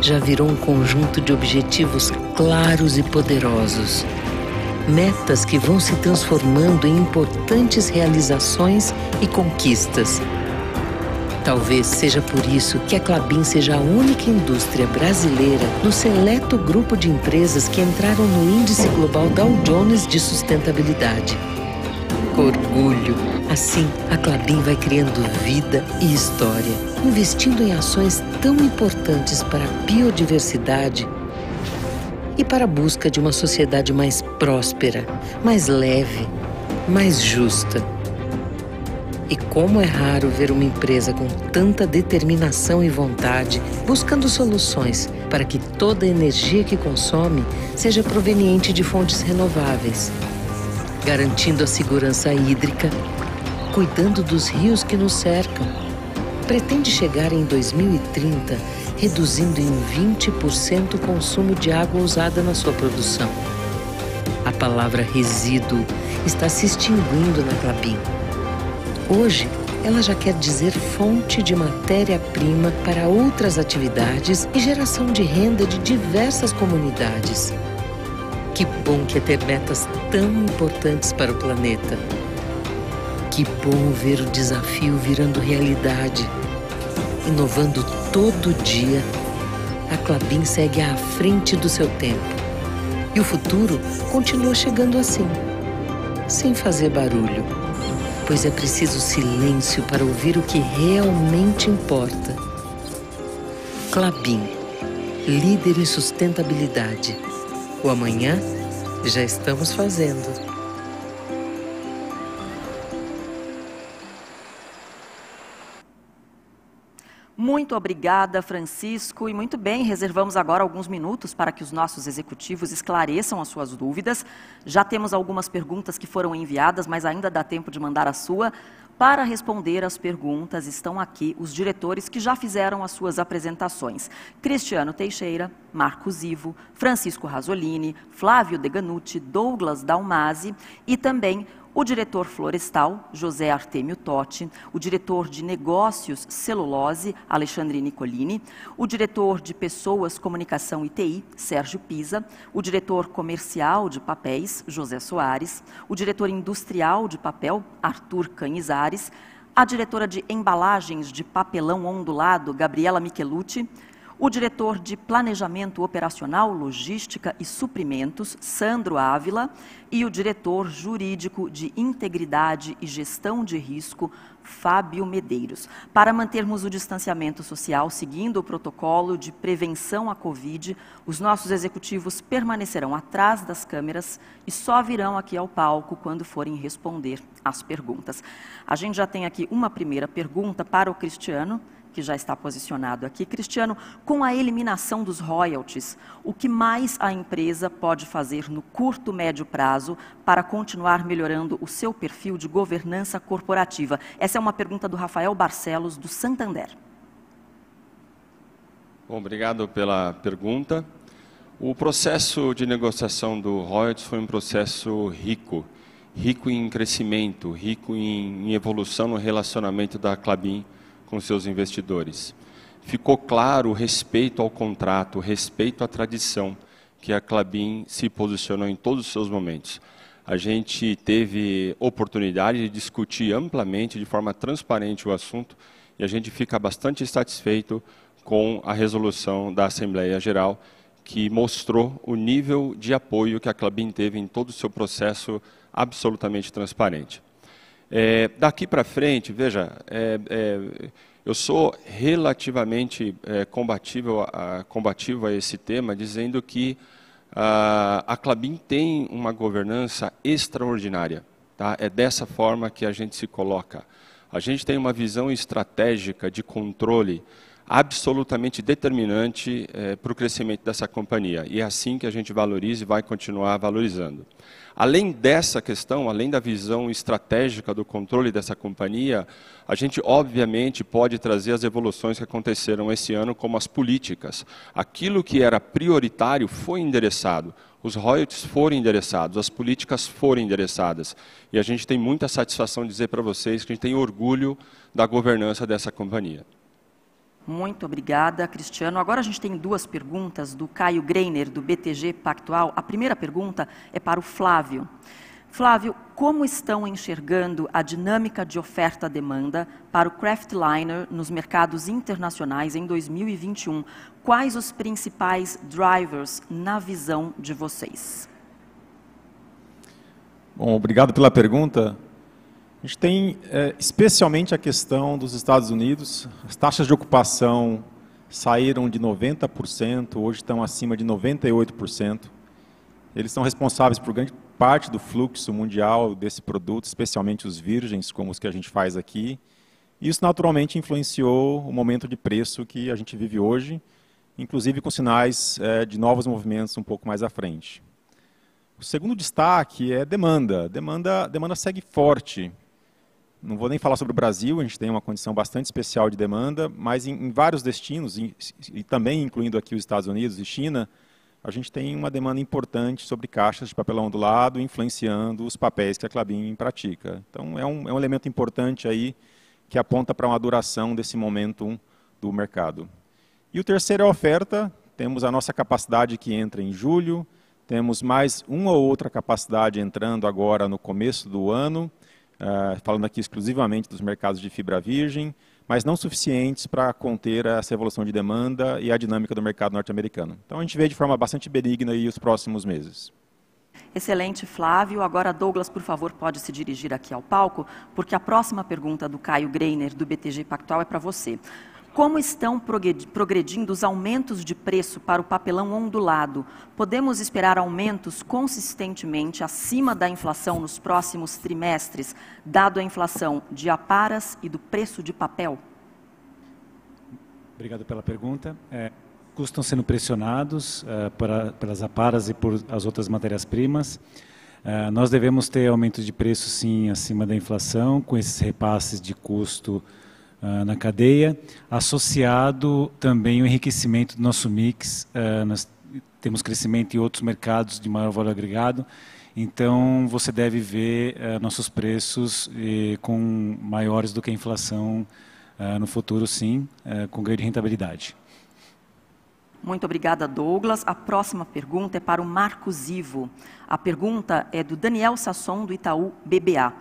Já virou um conjunto de objetivos claros e poderosos. Metas que vão se transformando em importantes realizações e conquistas Talvez seja por isso que a Clabin seja a única indústria brasileira no seleto grupo de empresas que entraram no Índice Global Dow Jones de Sustentabilidade. orgulho! Assim, a Clabin vai criando vida e história, investindo em ações tão importantes para a biodiversidade e para a busca de uma sociedade mais próspera, mais leve, mais justa. E como é raro ver uma empresa com tanta determinação e vontade buscando soluções para que toda a energia que consome seja proveniente de fontes renováveis, garantindo a segurança hídrica, cuidando dos rios que nos cercam. Pretende chegar em 2030 reduzindo em 20% o consumo de água usada na sua produção. A palavra resíduo está se extinguindo na Clabin Hoje, ela já quer dizer fonte de matéria-prima para outras atividades e geração de renda de diversas comunidades. Que bom que é ter metas tão importantes para o planeta. Que bom ver o desafio virando realidade. Inovando todo dia, a Clabin segue à frente do seu tempo. E o futuro continua chegando assim, sem fazer barulho pois é preciso silêncio para ouvir o que realmente importa. Clabin, líder em sustentabilidade. O amanhã já estamos fazendo. Muito obrigada, Francisco. E muito bem, reservamos agora alguns minutos para que os nossos executivos esclareçam as suas dúvidas. Já temos algumas perguntas que foram enviadas, mas ainda dá tempo de mandar a sua. Para responder às perguntas, estão aqui os diretores que já fizeram as suas apresentações: Cristiano Teixeira, Marcos Ivo, Francisco Rasolini, Flávio Deganuti, Douglas Dalmazi e também o diretor florestal, José Artemio Totti, o diretor de negócios celulose, Alexandre Nicolini, o diretor de pessoas, comunicação e TI, Sérgio Pisa, o diretor comercial de papéis, José Soares, o diretor industrial de papel, Arthur Canizares, a diretora de embalagens de papelão ondulado, Gabriela Michelucci, o diretor de Planejamento Operacional, Logística e Suprimentos, Sandro Ávila, e o diretor jurídico de Integridade e Gestão de Risco, Fábio Medeiros, para mantermos o distanciamento social seguindo o protocolo de prevenção à Covid, os nossos executivos permanecerão atrás das câmeras e só virão aqui ao palco quando forem responder às perguntas. A gente já tem aqui uma primeira pergunta para o Cristiano, que já está posicionado aqui, Cristiano, com a eliminação dos royalties, o que mais a empresa pode fazer no curto, médio prazo para continuar melhorando o seu perfil de governança corporativa? Essa é uma pergunta do Rafael Barcelos, do Santander. Bom, obrigado pela pergunta. O processo de negociação do royalties foi um processo rico, rico em crescimento, rico em, evolução no relacionamento da Clabin com seus investidores. Ficou claro o respeito ao contrato, o respeito à tradição que a Clabin se posicionou em todos os seus momentos. A gente teve oportunidade de discutir amplamente, de forma transparente, o assunto e a gente fica bastante satisfeito com a resolução da Assembleia Geral, que mostrou o nível de apoio que a Clabin teve em todo o seu processo absolutamente transparente. É, daqui para frente, veja, é, é, eu sou relativamente é, combatível, a, combativo a esse tema, dizendo que a, a Clabin tem uma governança extraordinária. Tá? É dessa forma que a gente se coloca. A gente tem uma visão estratégica de controle absolutamente determinante eh, para o crescimento dessa companhia. E é assim que a gente valoriza e vai continuar valorizando. Além dessa questão, além da visão estratégica do controle dessa companhia, a gente obviamente pode trazer as evoluções que aconteceram esse ano, como as políticas. Aquilo que era prioritário foi endereçado os royalties foram endereçados, as políticas foram endereçadas. E a gente tem muita satisfação de dizer para vocês que a gente tem orgulho da governança dessa companhia. Muito obrigada, Cristiano. Agora a gente tem duas perguntas do Caio Greiner, do BTG Pactual. A primeira pergunta é para o Flávio. Flávio, como estão enxergando a dinâmica de oferta-demanda para o craftliner nos mercados internacionais em 2021? Quais os principais drivers na visão de vocês? Bom, obrigado pela pergunta. A gente tem é, especialmente a questão dos Estados Unidos. As taxas de ocupação saíram de 90%, hoje estão acima de 98%. Eles são responsáveis por grande parte do fluxo mundial desse produto, especialmente os virgens, como os que a gente faz aqui. Isso naturalmente influenciou o momento de preço que a gente vive hoje, inclusive com sinais é, de novos movimentos um pouco mais à frente. O segundo destaque é demanda. Demanda, demanda segue forte não vou nem falar sobre o Brasil, a gente tem uma condição bastante especial de demanda, mas em, em vários destinos, e, e também incluindo aqui os Estados Unidos e China, a gente tem uma demanda importante sobre caixas de papelão do lado, influenciando os papéis que a Clabin pratica. Então, é um, é um elemento importante aí que aponta para uma duração desse momento do mercado. E o terceiro é a oferta. Temos a nossa capacidade que entra em julho, temos mais uma ou outra capacidade entrando agora no começo do ano, ah, falando aqui exclusivamente dos mercados de fibra virgem, mas não suficientes para conter essa evolução de demanda e a dinâmica do mercado norte-americano. Então a gente vê de forma bastante benigna aí os próximos meses. Excelente, Flávio. Agora, Douglas, por favor, pode se dirigir aqui ao palco, porque a próxima pergunta do Caio Greiner, do BTG Pactual, é para você. Como estão progredindo os aumentos de preço para o papelão ondulado? Podemos esperar aumentos consistentemente acima da inflação nos próximos trimestres, dado a inflação de aparas e do preço de papel? Obrigado pela pergunta. É, custos estão sendo pressionados é, para, pelas aparas e por as outras matérias-primas. É, nós devemos ter aumento de preço, sim, acima da inflação, com esses repasses de custo ah, na cadeia, associado também o enriquecimento do nosso mix. Uh, nós temos crescimento em outros mercados de maior valor agregado, então você deve ver ah, nossos preços com maiores do que a inflação no futuro, sim, com ganho de rentabilidade. Muito obrigada, Douglas. A próxima pergunta é para o Marcos Ivo. A pergunta é do Daniel Sasson, do Itaú BBA.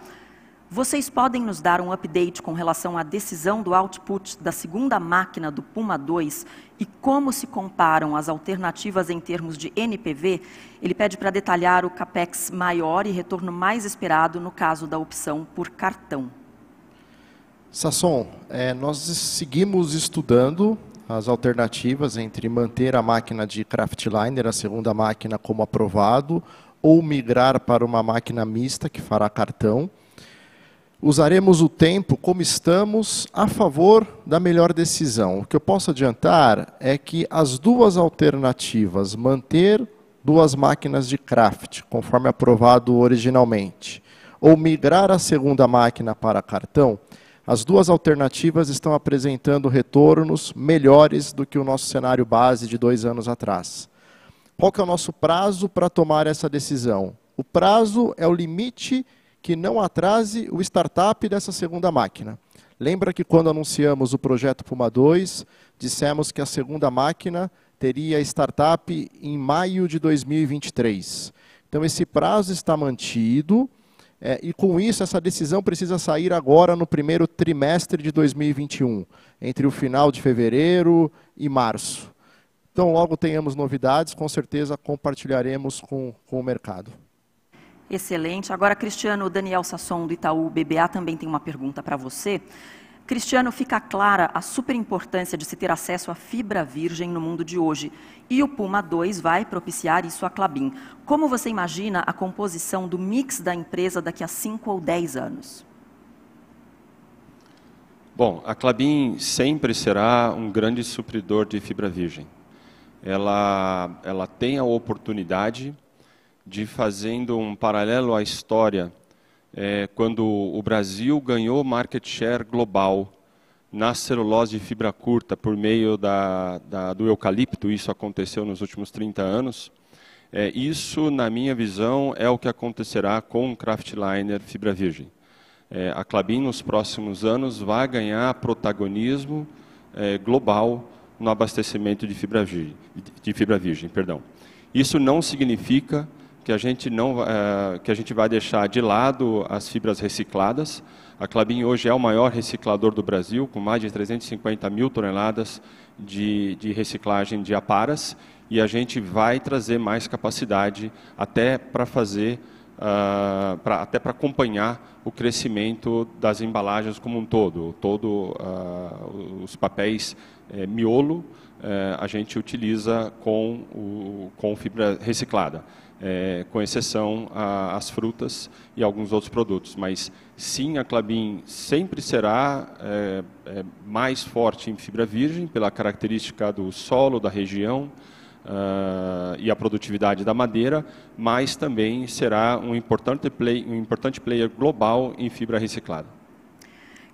Vocês podem nos dar um update com relação à decisão do output da segunda máquina do Puma 2 e como se comparam as alternativas em termos de NPV? Ele pede para detalhar o capex maior e retorno mais esperado no caso da opção por cartão. Sasson, é, nós seguimos estudando as alternativas entre manter a máquina de Craftliner, a segunda máquina, como aprovado, ou migrar para uma máquina mista que fará cartão usaremos o tempo como estamos a favor da melhor decisão. O que eu posso adiantar é que as duas alternativas, manter duas máquinas de craft, conforme aprovado originalmente, ou migrar a segunda máquina para cartão, as duas alternativas estão apresentando retornos melhores do que o nosso cenário base de dois anos atrás. Qual que é o nosso prazo para tomar essa decisão? O prazo é o limite que não atrase o startup dessa segunda máquina. Lembra que quando anunciamos o projeto Puma 2, dissemos que a segunda máquina teria startup em maio de 2023. Então esse prazo está mantido é, e com isso essa decisão precisa sair agora no primeiro trimestre de 2021, entre o final de fevereiro e março. Então logo tenhamos novidades, com certeza compartilharemos com, com o mercado. Excelente. Agora, Cristiano Daniel Sasson, do Itaú BBA, também tem uma pergunta para você. Cristiano, fica clara a superimportância de se ter acesso à fibra virgem no mundo de hoje. E o Puma 2 vai propiciar isso à Clabin. Como você imagina a composição do mix da empresa daqui a 5 ou 10 anos? Bom, a Clabin sempre será um grande supridor de fibra virgem. Ela, ela tem a oportunidade de fazendo um paralelo à história, é, quando o Brasil ganhou market share global na celulose de fibra curta por meio da, da, do eucalipto, isso aconteceu nos últimos 30 anos. É, isso, na minha visão, é o que acontecerá com o Kraftliner fibra virgem. É, a Clabin, nos próximos anos, vai ganhar protagonismo é, global no abastecimento de fibra virgem. De fibra virgem perdão. Isso não significa que a gente não eh, que a gente vai deixar de lado as fibras recicladas. A Clabin hoje é o maior reciclador do Brasil, com mais de 350 mil toneladas de, de reciclagem de aparas, e a gente vai trazer mais capacidade até para fazer Uh, pra, até para acompanhar o crescimento das embalagens como um todo. Todo uh, os papéis eh, miolo eh, a gente utiliza com, o, com fibra reciclada é, com exceção às frutas e alguns outros produtos. Mas sim, a Clabin sempre será é, é, mais forte em fibra virgem, pela característica do solo, da região uh, e a produtividade da madeira, mas também será um importante, play, um importante player global em fibra reciclada.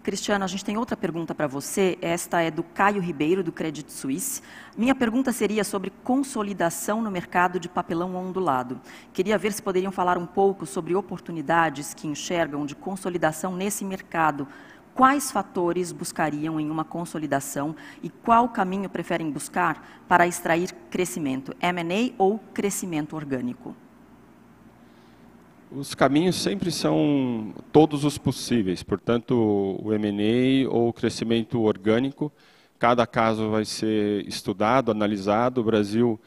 Cristiano, a gente tem outra pergunta para você. Esta é do Caio Ribeiro, do Credit Suisse. Minha pergunta seria sobre consolidação no mercado de papelão ondulado. Queria ver se poderiam falar um pouco sobre oportunidades que enxergam de consolidação nesse mercado. Quais fatores buscariam em uma consolidação e qual caminho preferem buscar para extrair crescimento, M&A ou crescimento orgânico? Os caminhos sempre são todos os possíveis, portanto, o MNE ou o crescimento orgânico, cada caso vai ser estudado, analisado. O Brasil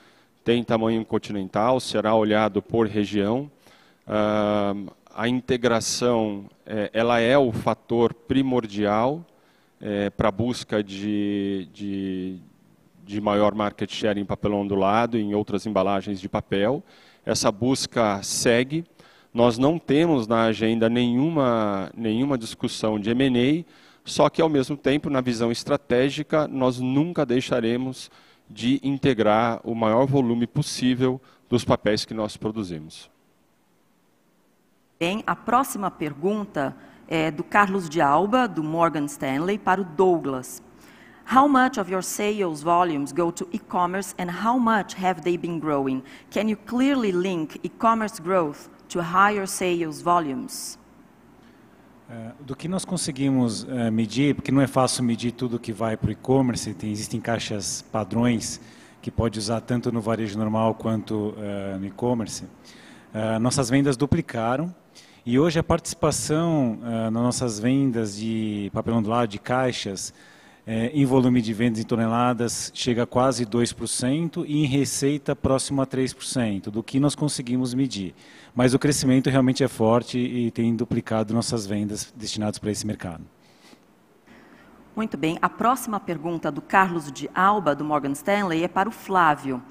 tem tamanho continental, será olhado por região. Uh, a integração é, ela é o fator primordial é, eh, para a busca de, de, de maior market share em papelão ondulado e em outras embalagens de papel. Essa busca segue nós não temos na agenda nenhuma, nenhuma discussão de M&A, só que, ao mesmo tempo, na visão estratégica, nós nunca deixaremos de integrar o maior volume possível dos papéis que nós produzimos. Bem, a próxima pergunta é do Carlos de Alba, do Morgan Stanley, para o Douglas. How much of your sales volumes go to e-commerce and how much have they been growing? Can you clearly link e-commerce growth to higher sales volumes? É, do que nós conseguimos é, medir, porque não é fácil medir tudo que vai para o e-commerce, existem caixas padrões que pode usar tanto no varejo normal quanto é, no e-commerce. nossas vendas duplicaram e hoje a participação nas nossas vendas de papelão do lado, de caixas, é, em volume de vendas em toneladas chega a quase 2% e em receita próximo a 3% do que nós conseguimos medir. Mas o crescimento realmente é forte e tem duplicado nossas vendas destinadas para esse mercado. Muito bem. A próxima pergunta do Carlos de Alba, do Morgan Stanley, é para o Flávio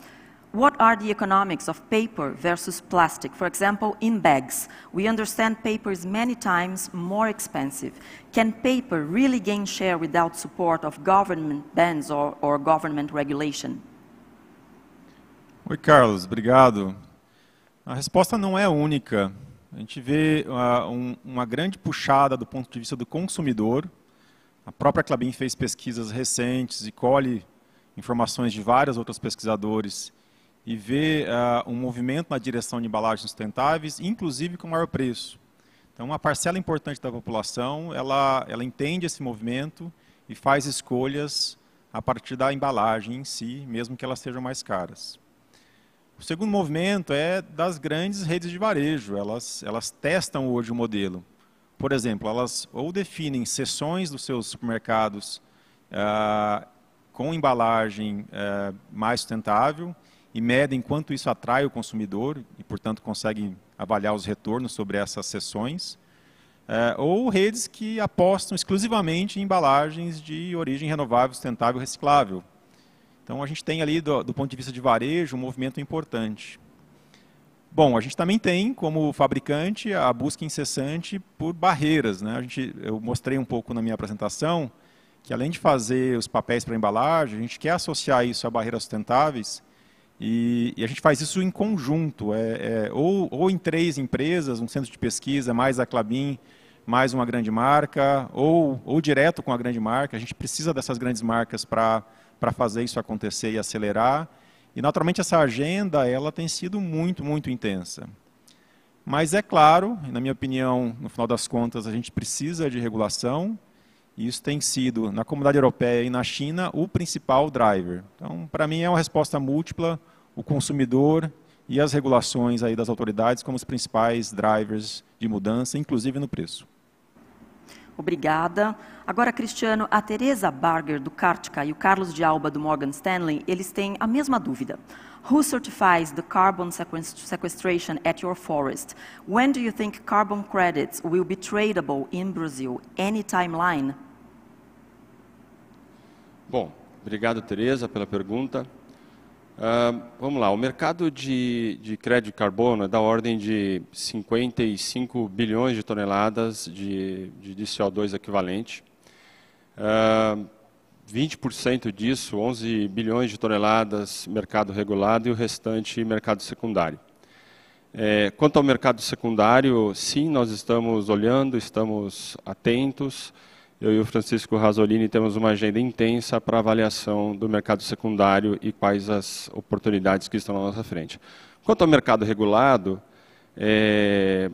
what are the economics of paper versus plastic? For example, in bags. We understand paper is many times more expensive. Can paper really gain share without support of government bans or, or government regulation? Oi, Carlos, obrigado. A resposta não é única. A gente vê uh, um, uma grande puxada do ponto de vista do consumidor. A própria Clabin fez pesquisas recentes e colhe informações de vários outros pesquisadores e ver uh, um movimento na direção de embalagens sustentáveis, inclusive com maior preço. Então, uma parcela importante da população, ela, ela entende esse movimento e faz escolhas a partir da embalagem em si, mesmo que elas sejam mais caras. O segundo movimento é das grandes redes de varejo. Elas, elas testam hoje o modelo. Por exemplo, elas ou definem seções dos seus supermercados ah, com embalagem eh, mais sustentável, e medem quanto isso atrai o consumidor e, portanto, conseguem avaliar os retornos sobre essas sessões. É, ou redes que apostam exclusivamente em embalagens de origem renovável, sustentável e reciclável. Então, a gente tem ali, do, do ponto de vista de varejo, um movimento importante. Bom, a gente também tem, como fabricante, a busca incessante por barreiras. Né? A gente, eu mostrei um pouco na minha apresentação que, além de fazer os papéis para embalagem, a gente quer associar isso a barreiras sustentáveis e, e, a gente faz isso em conjunto, é, é, ou, ou, em três empresas, um centro de pesquisa, mais a Clabin, mais uma grande marca, ou, ou direto com a grande marca. A gente precisa dessas grandes marcas para fazer isso acontecer e acelerar. E, naturalmente, essa agenda ela tem sido muito, muito intensa. Mas, é claro, na minha opinião, no final das contas, a gente precisa de regulação, e isso tem sido, na comunidade europeia e na China, o principal driver. Então, para mim, é uma resposta múltipla o consumidor e as regulações aí das autoridades como os principais drivers de mudança, inclusive no preço. Obrigada. Agora, Cristiano, a Teresa Barger, do Cartica, e o Carlos de Alba, do Morgan Stanley, eles têm a mesma dúvida. Who certifies the carbon sequestration at your forest? When do you think carbon credits will be tradable in Brazil? Any timeline? Bom, obrigado, Teresa, pela pergunta vamos lá, o mercado de, de crédito de carbono é da ordem de 55 bilhões de toneladas de, de, de CO2 equivalente. Uh, 20% disso, 11 bilhões de toneladas, mercado regulado e o restante mercado secundário. É, quanto ao mercado secundário, sim, nós estamos olhando, estamos atentos eu e o Francisco Rasolini temos uma agenda intensa para avaliação do mercado secundário e quais as oportunidades que estão na nossa frente. Quanto ao mercado regulado, é,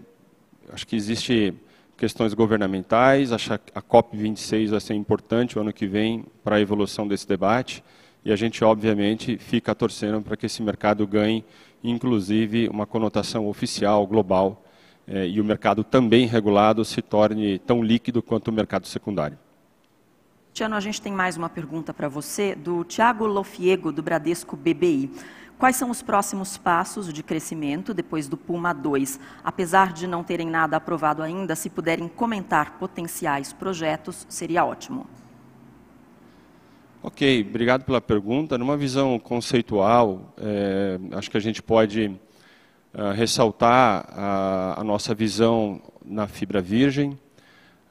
acho que existe questões governamentais, a COP26 vai ser importante o ano que vem para a evolução desse debate, e a gente, obviamente, fica torcendo para que esse mercado ganhe, inclusive, uma conotação oficial, global, eh, e o mercado também regulado se torne tão líquido quanto o mercado secundário. Tiano, a gente tem mais uma pergunta para você, do Tiago Lofiego, do Bradesco BBI. Quais são os próximos passos de crescimento depois do Puma 2? Apesar de não terem nada aprovado ainda, se puderem comentar potenciais projetos, seria ótimo. Ok, obrigado pela pergunta. Numa visão conceitual, é, acho que a gente pode ah, ressaltar a, a, nossa visão na fibra virgem,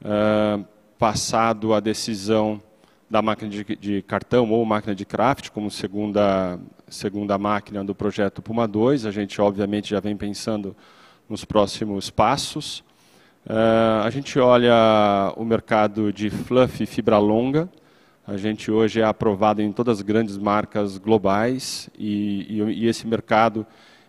uh, passado a decisão da máquina de, de, cartão ou máquina de craft como segunda, segunda máquina do projeto Puma 2. A gente, obviamente, já vem pensando nos próximos passos. Uh, a gente olha o mercado de fluff e fibra longa. A gente hoje é aprovado em todas as grandes marcas globais e, e, e esse mercado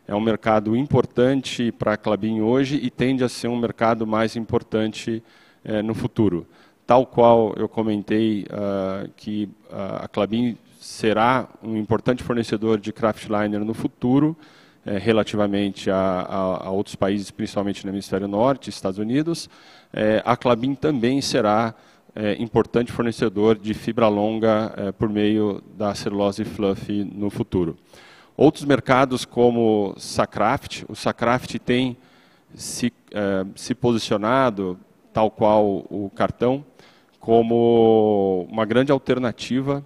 é um mercado importante para a Clabin hoje e tende a ser um mercado mais importante eh, no futuro. Tal qual eu comentei uh, que uh, a Clabin será um importante fornecedor de craftliner no futuro, eh, relativamente a, a, a, outros países, principalmente no hemisfério norte, Estados Unidos, eh, a Clabin também será importante fornecedor de fibra longa por meio da celulose fluff no futuro. Outros mercados como Sacraft, o Sacraft tem se, eh, se posicionado, tal qual o cartão, como uma grande alternativa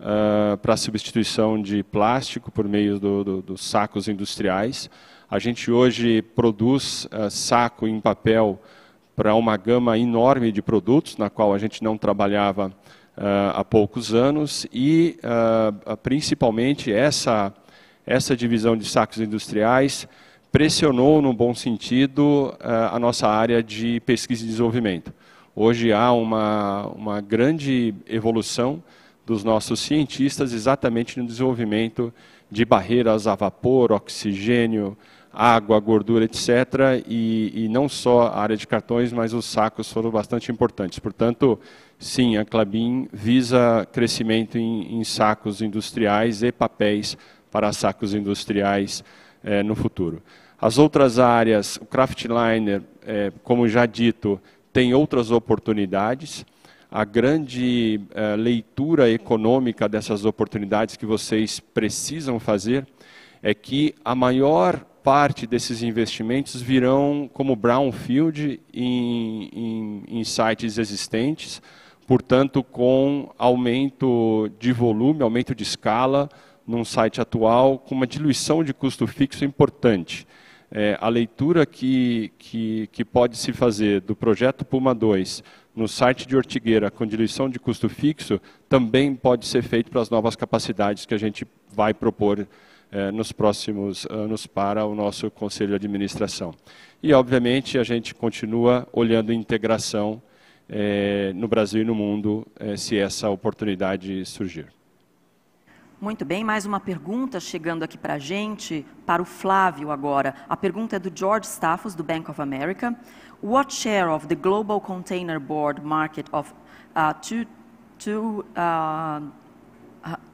uh, para a substituição de plástico por meio dos do, do sacos industriais. A gente hoje produz uh, saco em papel para uma gama enorme de produtos, na qual a gente não trabalhava uh, há poucos anos, e principalmente essa essa divisão de sacos industriais pressionou, no bom sentido, eh, a nossa área de pesquisa e desenvolvimento. Hoje há uma, uma grande evolução dos nossos cientistas exatamente no desenvolvimento de barreiras a vapor, oxigênio, água, gordura, etc. E, e, não só a área de cartões, mas os sacos foram bastante importantes. Portanto, sim, a Clabin visa crescimento em, em sacos industriais e papéis para sacos industriais é, no futuro. As outras áreas, o craftliner, é, eh, como já dito, tem outras oportunidades. A grande é, leitura econômica dessas oportunidades que vocês precisam fazer é que a maior parte desses investimentos virão como brownfield em, em, em sites existentes, portanto, com aumento de volume, aumento de escala, num site atual com uma diluição de custo fixo importante. É, a leitura que, que, que pode se fazer do projeto Puma 2 no site de Ortigueira com diluição de custo fixo também pode ser feito para as novas capacidades que a gente vai propor é, nos próximos anos para o nosso Conselho de Administração. E, obviamente, a gente continua olhando integração é, no Brasil e no mundo é, se essa oportunidade surgir. Muito bem, mais uma pergunta chegando aqui para a gente, para o Flávio agora. A pergunta é do George Staffos, do Bank of America. What share of the global container board market of uh, two, two, uh,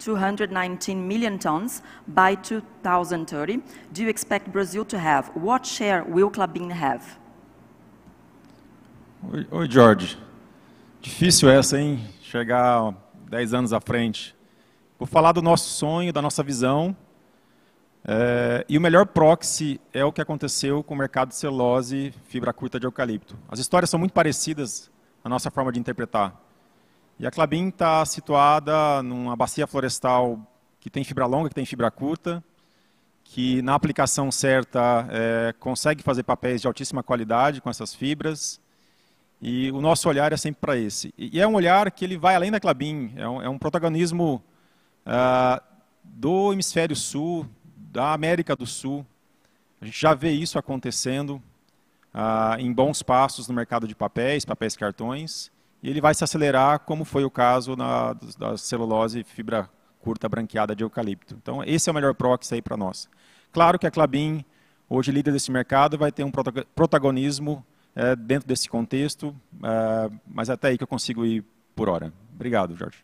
219 uh, million tons by 2030 do you expect Brazil to have? What share will Clabin have? Oi, Oi George. Difícil essa, hein? Chegar 10 anos à frente. Vou falar do nosso sonho, da nossa visão. É, e o melhor proxy é o que aconteceu com o mercado de celulose fibra curta de eucalipto. As histórias são muito parecidas na nossa forma de interpretar. E a Clabin está situada numa bacia florestal que tem fibra longa, que tem fibra curta, que na aplicação certa é, consegue fazer papéis de altíssima qualidade com essas fibras. E o nosso olhar é sempre para esse. E é um olhar que ele vai além da Clabin, é um, é um protagonismo ah, do hemisfério sul, da América do Sul. A gente já vê isso acontecendo ah, em bons passos no mercado de papéis, papéis cartões, e ele vai se acelerar, como foi o caso na, da celulose fibra curta branqueada de eucalipto. Então, esse é o melhor proxy aí para nós. Claro que a Clabin, hoje líder desse mercado, vai ter um protagonismo é, dentro desse contexto, é, mas é até aí que eu consigo ir por hora. Obrigado, Jorge.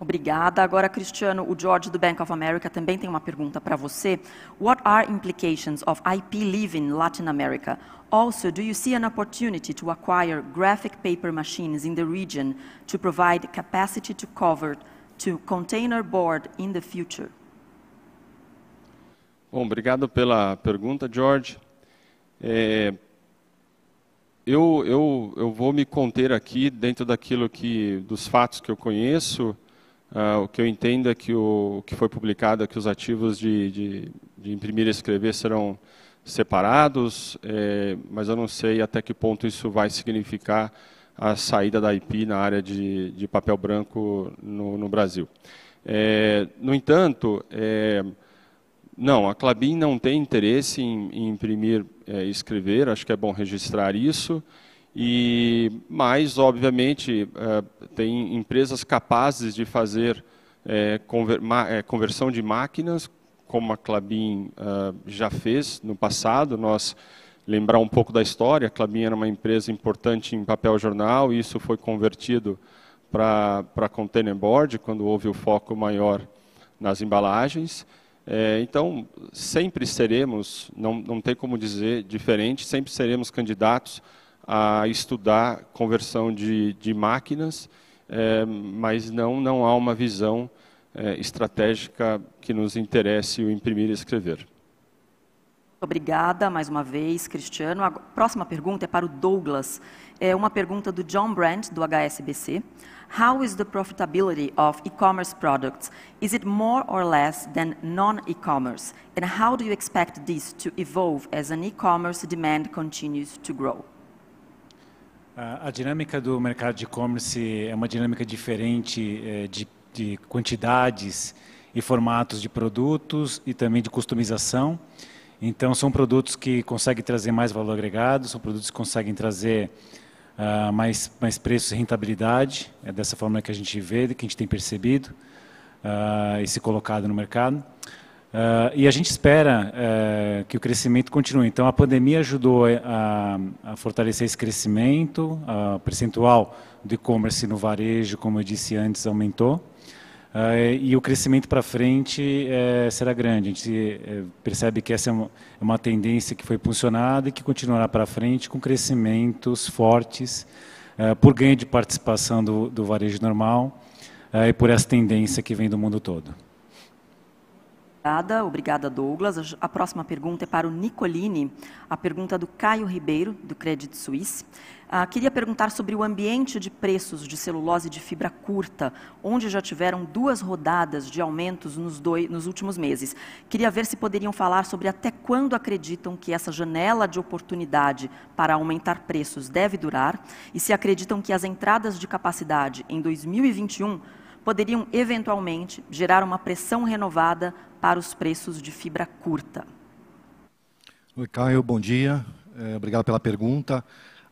Obrigada. Agora, Cristiano, o George do Bank of America também tem uma pergunta para você. What are implications of IP leaving in Latin America? Also, do you see an opportunity to acquire graphic paper machines in the region to provide capacity to cover to container board in the future? Bom, obrigado pela pergunta, George. É, eu, eu, eu vou me conter aqui dentro daquilo que dos fatos que eu conheço Uh, o que eu entendo é que o que foi publicado é que os ativos de, de, de imprimir e escrever serão separados, eh, mas eu não sei até que ponto isso vai significar a saída da IP na área de, de papel branco no, no Brasil. Eh, no entanto, eh, não, a Clabin não tem interesse em, em imprimir e escrever, acho que é bom registrar isso. E mais, obviamente, eh, tem empresas capazes de fazer eh, eh, conversão de máquinas, como a Clabin já fez no passado. Nós lembrar um pouco da história, a Clabin era uma empresa importante em papel jornal, e isso foi convertido para container board, quando houve o foco maior nas embalagens. É, então, sempre seremos, não, não tem como dizer diferente, sempre seremos candidatos a estudar conversão de, de máquinas, é, mas não, não há uma visão é, estratégica que nos interesse o imprimir e escrever. Obrigada mais uma vez, Cristiano. A próxima pergunta é para o Douglas. É uma pergunta do John Brandt, do HSBC. How is the profitability of e-commerce products? Is it more or less than non-e-commerce? And how do you expect this to evolve as an e-commerce demand continues to grow? A, dinâmica do mercado de e-commerce é uma dinâmica diferente é, de, de quantidades e formatos de produtos e também de customização. Então, são produtos que conseguem trazer mais valor agregado, são produtos que conseguem trazer uh, mais, mais preços e rentabilidade. É dessa forma que a gente vê, que a gente tem percebido uh, e se colocado no mercado. Uh, e a gente espera uh, que o crescimento continue. Então, a pandemia ajudou a, a fortalecer esse crescimento, o percentual do e-commerce no varejo, como eu disse antes, aumentou. Ah, e o crescimento para frente eh, será grande. A gente eh, percebe que essa é, é uma, tendência que foi impulsionada e que continuará para frente com crescimentos fortes por ganho de participação do, do varejo normal e por essa tendência que vem do mundo todo. Obrigada, obrigada Douglas. A próxima pergunta é para o Nicolini, a pergunta do Caio Ribeiro, do Credit Suisse. Ah, queria perguntar sobre o ambiente de preços de celulose de fibra curta, onde já tiveram duas rodadas de aumentos nos, dois, nos últimos meses. Queria ver se poderiam falar sobre até quando acreditam que essa janela de oportunidade para aumentar preços deve durar e se acreditam que as entradas de capacidade em 2021 poderiam eventualmente gerar uma pressão renovada para os preços de fibra curta. Oi, Caio, bom dia. É, obrigado pela pergunta.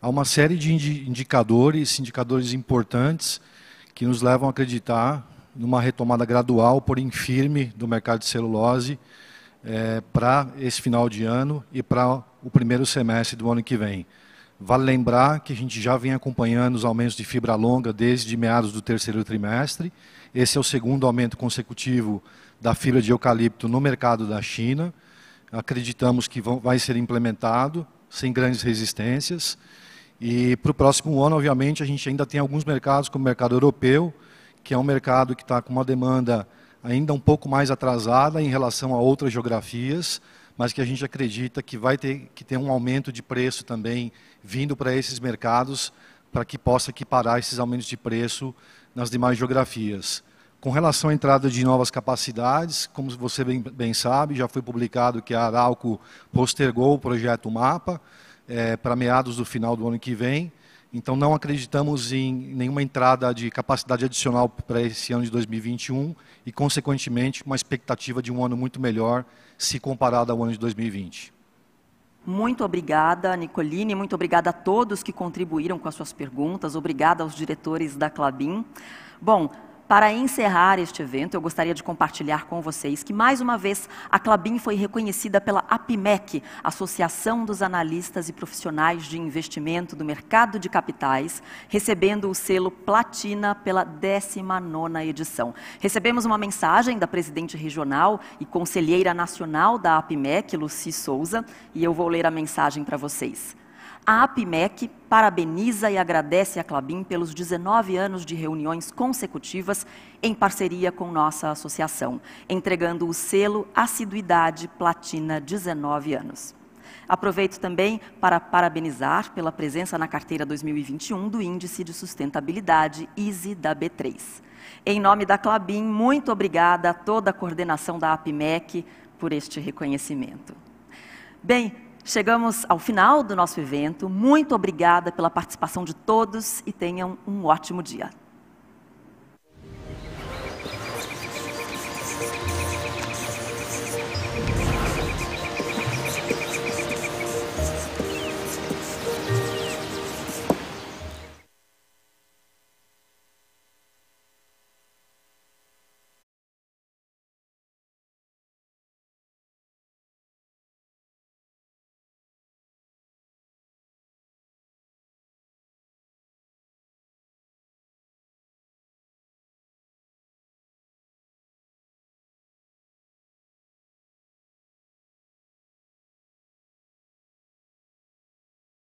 Há uma série de indicadores, indicadores importantes, que nos levam a acreditar numa retomada gradual, porém firme, do mercado de celulose é, para esse final de ano e para o primeiro semestre do ano que vem. Vale lembrar que a gente já vem acompanhando os aumentos de fibra longa desde meados do terceiro trimestre. Esse é o segundo aumento consecutivo da fibra de eucalipto no mercado da China. Acreditamos que vão, vai ser implementado sem grandes resistências. E para o próximo ano, obviamente, a gente ainda tem alguns mercados, como o mercado europeu, que é um mercado que está com uma demanda ainda um pouco mais atrasada em relação a outras geografias, mas que a gente acredita que vai ter que ter um aumento de preço também vindo para esses mercados, para que possa equiparar esses aumentos de preço nas demais geografias. Com relação à entrada de novas capacidades, como você bem, bem sabe, já foi publicado que a Arauco postergou o projeto MAPA é, para meados do final do ano que vem. Então, não acreditamos em nenhuma entrada de capacidade adicional para esse ano de 2021 e, consequentemente, uma expectativa de um ano muito melhor se comparado ao ano de 2020. Muito obrigada, Nicolini. Muito obrigada a todos que contribuíram com as suas perguntas. Obrigada aos diretores da Clabin. Bom, para encerrar este evento, eu gostaria de compartilhar com vocês que, mais uma vez, a Clabin foi reconhecida pela Apimec, Associação dos Analistas e Profissionais de Investimento do Mercado de Capitais, recebendo o selo Platina pela 19ª edição. Recebemos uma mensagem da presidente regional e conselheira nacional da Apimec, Luci Souza, e eu vou ler a mensagem para vocês. A APMEC parabeniza e agradece a Clabin pelos 19 anos de reuniões consecutivas em parceria com nossa associação, entregando o selo Assiduidade Platina 19 anos. Aproveito também para parabenizar pela presença na carteira 2021 do Índice de Sustentabilidade ISE da B3. Em nome da Clabin, muito obrigada a toda a coordenação da APMEC por este reconhecimento. Bem, Chegamos ao final do nosso evento. Muito obrigada pela participação de todos e tenham um ótimo dia.